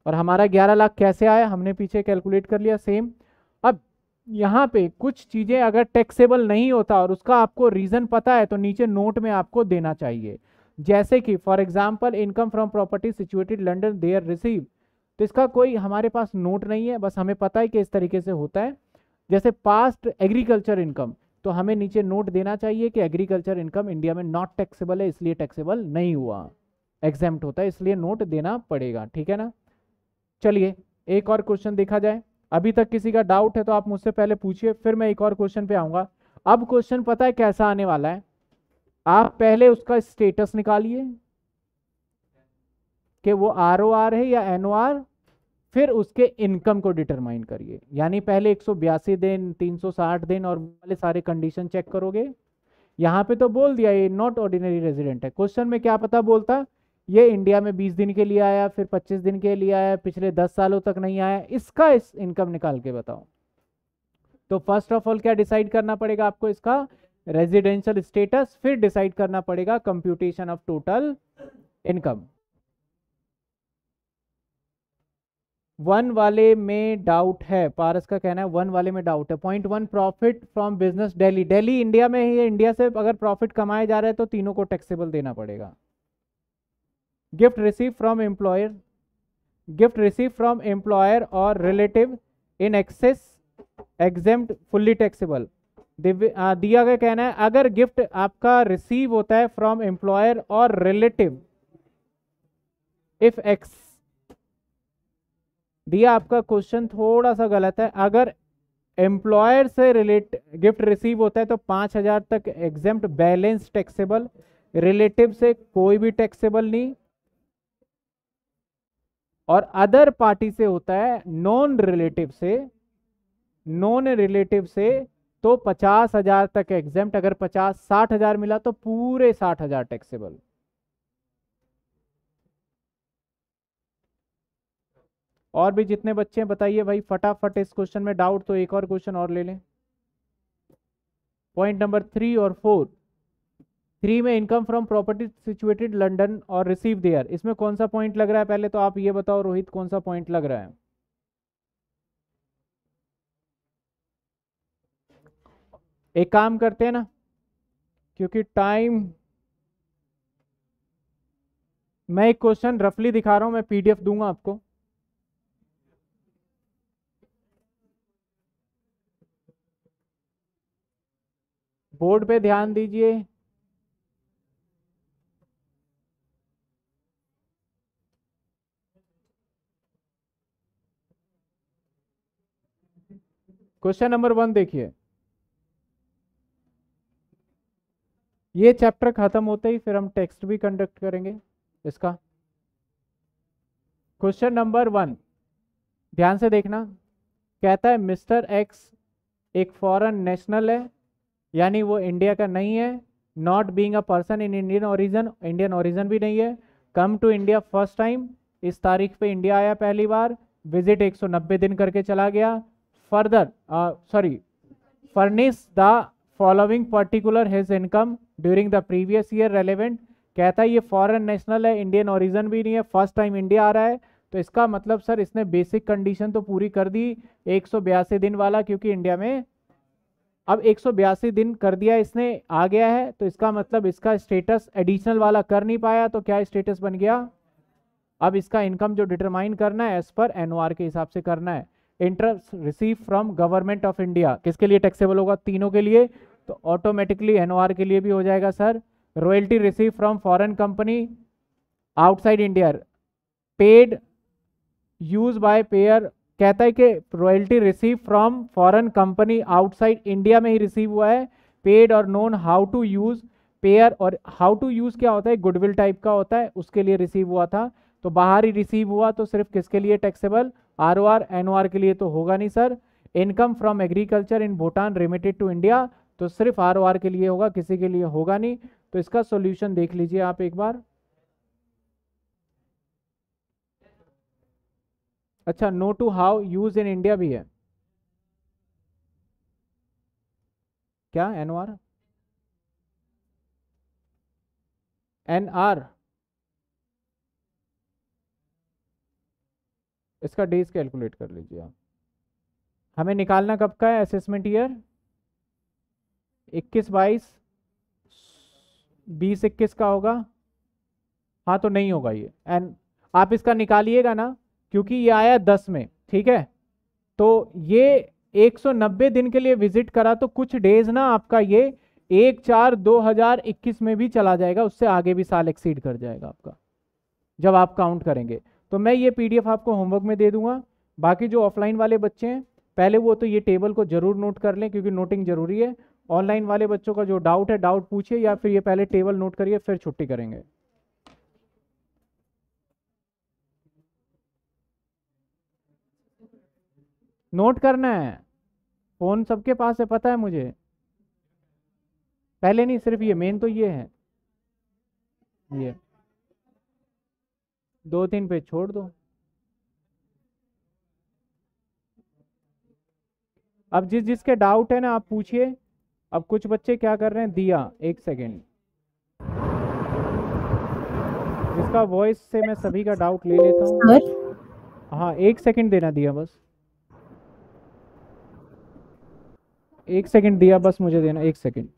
और हमारा ग्यारह लाख कैसे आया हमने पीछे कैलकुलेट कर लिया सेम अब यहाँ पे कुछ चीज़ें अगर टैक्सेबल नहीं होता और उसका आपको रीज़न पता है तो नीचे नोट में आपको देना चाहिए जैसे कि for example income from property situated London R receive तो इसका कोई हमारे पास नोट नहीं है बस हमें पता है कि इस तरीके से होता है जैसे पास्ट एग्रीकल्चर इनकम तो हमें नीचे नोट देना चाहिए कि एग्रीकल्चर इनकम इंडिया में नॉट टैक्सेबल है इसलिए टैक्सेबल नहीं हुआ एग्जाम्प्ट होता है इसलिए नोट देना पड़ेगा ठीक है ना चलिए एक और क्वेश्चन देखा जाए अभी तक किसी का डाउट है तो आप मुझसे पहले पूछिए फिर मैं एक और क्वेश्चन पे आऊंगा अब क्वेश्चन पता है कैसा आने वाला है आप पहले उसका स्टेटस निकालिए कि वो आर ओ आर है या एन आर फिर उसके इनकम को डिटरमाइन करिए यानी पहले एक दिन 360 दिन और वाले सारे कंडीशन चेक करोगे यहाँ पे तो बोल दिया ये नॉट ऑर्डिनरी रेजिडेंट है क्वेश्चन में क्या पता बोलता ये इंडिया में बीस दिन के लिए आया फिर पच्चीस दिन के लिए आया पिछले दस सालों तक नहीं आया इसका इस इनकम निकाल के बताओ तो फर्स्ट ऑफ ऑल क्या डिसाइड करना पड़ेगा आपको इसका रेजिडेंशियल स्टेटस फिर डिसाइड करना पड़ेगा computation of total income one वाले में डाउट है पारस का कहना है वन वाले में डाउट है point one profit from business Delhi Delhi India में ही इंडिया से अगर प्रॉफिट कमाए जा रहे हैं तो तीनों को टैक्सेबल देना पड़ेगा gift receive from employer gift receive from employer और relative in excess exam fully taxable दिया गया कहना है अगर गिफ्ट आपका रिसीव होता है फ्रॉम एम्प्लॉयर और रिलेटिव इफ एक्स दिया आपका क्वेश्चन थोड़ा सा गलत है अगर एम्प्लॉयर से रिलेट गिफ्ट रिसीव होता है तो पाँच हज़ार तक एग्जाम बैलेंस टैक्सेबल रिलेटिव से कोई भी टैक्सेबल नहीं और अदर पार्टी से होता है नॉन रिलेटिव से नॉन रिलेटिव से तो पचास हजार तक एग्जाम अगर पचास साठ हजार मिला तो पूरे साठ हजार टैक्सेबल और भी जितने बच्चे हैं बताइए भाई फटाफट इस क्वेश्चन में डाउट तो एक और क्वेश्चन और ले लें पॉइंट नंबर थ्री और फोर थ्री में income from property situated London और रिसीव देयर इसमें कौन सा पॉइंट लग रहा है पहले तो आप ये बताओ रोहित कौन सा पॉइंट लग रहा है एक काम करते हैं ना क्योंकि टाइम मैं एक क्वेश्चन रफली दिखा रहा हूं मैं पीडीएफ दूंगा आपको बोर्ड पे ध्यान दीजिए क्वेश्चन नंबर वन देखिए ये चैप्टर खत्म होते ही फिर हम टेक्स्ट भी कंडक्ट करेंगे इसका क्वेश्चन नंबर वन ध्यान से देखना कहता है मिस्टर एक्स एक फॉरेन नेशनल है यानी वो इंडिया का नहीं है not being a person in Indian origin Indian origin भी नहीं है come to India first time इस तारीख पे इंडिया आया पहली बार विजिट 190 दिन करके चला गया further uh, sorry furnish the following particular his income during the previous year relevant कहता है ये फॉरेन नेशनल है इंडियन ओरिजन भी नहीं है फर्स्ट टाइम इंडिया आ रहा है तो इसका मतलब सर इसने बेसिक कंडीशन तो पूरी कर दी एक दिन वाला क्योंकि इंडिया में अब एक दिन कर दिया इसने आ गया है तो इसका मतलब इसका स्टेटस एडिशनल वाला कर नहीं पाया तो क्या स्टेटस बन गया अब इसका इनकम जो डिटरमाइन करना है एज पर आर के हिसाब से करना है interest receive from government of India किसके लिए टैक्सेबल होगा तीनों के लिए तो ऑटोमेटिकली एनओआर के लिए भी हो जाएगा sir royalty receive from foreign company outside India paid use by payer कहता है कि royalty receive from foreign company outside India में ही रिसीव हुआ है पेड और known how to use payer और हाउ टू यूज़ क्या होता है गुडविल टाइप का होता है उसके लिए रिसीव हुआ था तो बाहर ही रिसीव हुआ तो सिर्फ किसके लिए taxable R O R N O R के लिए तो होगा नहीं sir income from agriculture in Bhutan remitted to India तो सिर्फ आर ओ आर के लिए होगा किसी के लिए होगा नहीं तो इसका सोल्यूशन देख लीजिए आप एक बार अच्छा know to how use in India भी है क्या एन आर एन आर इसका डेज कैलकुलेट कर लीजिए आप हमें निकालना कब का है असेसमेंट ईयर 21 बाईस बीस इक्कीस का होगा हाँ तो नहीं होगा ये एंड आप इसका निकालिएगा ना क्योंकि ये आया दस में ठीक है तो ये 190 दिन के लिए विजिट करा तो कुछ डेज ना आपका ये एक चार 2021 में भी चला जाएगा उससे आगे भी साल एक्सीड कर जाएगा आपका जब आप काउंट करेंगे तो मैं ये पी आपको होमवर्क में दे दूंगा बाकी जो ऑफलाइन वाले बच्चे हैं पहले वो तो ये टेबल को ज़रूर नोट कर लें क्योंकि नोटिंग ज़रूरी है ऑनलाइन वाले बच्चों का जो डाउट है डाउट पूछिए या फिर ये पहले टेबल नोट करिए फिर छुट्टी करेंगे नोट करना है फ़ोन सबके पास है पता है मुझे पहले नहीं सिर्फ ये मेन तो ये है ये दो तीन पेज छोड़ दो अब जिस जिसके डाउट है ना आप पूछिए अब कुछ बच्चे क्या कर रहे हैं दिया एक सेकेंड जिसका वॉइस से मैं सभी का डाउट ले लेता हूँ हाँ एक सेकेंड देना दिया बस एक सेकेंड दिया बस मुझे देना एक सेकेंड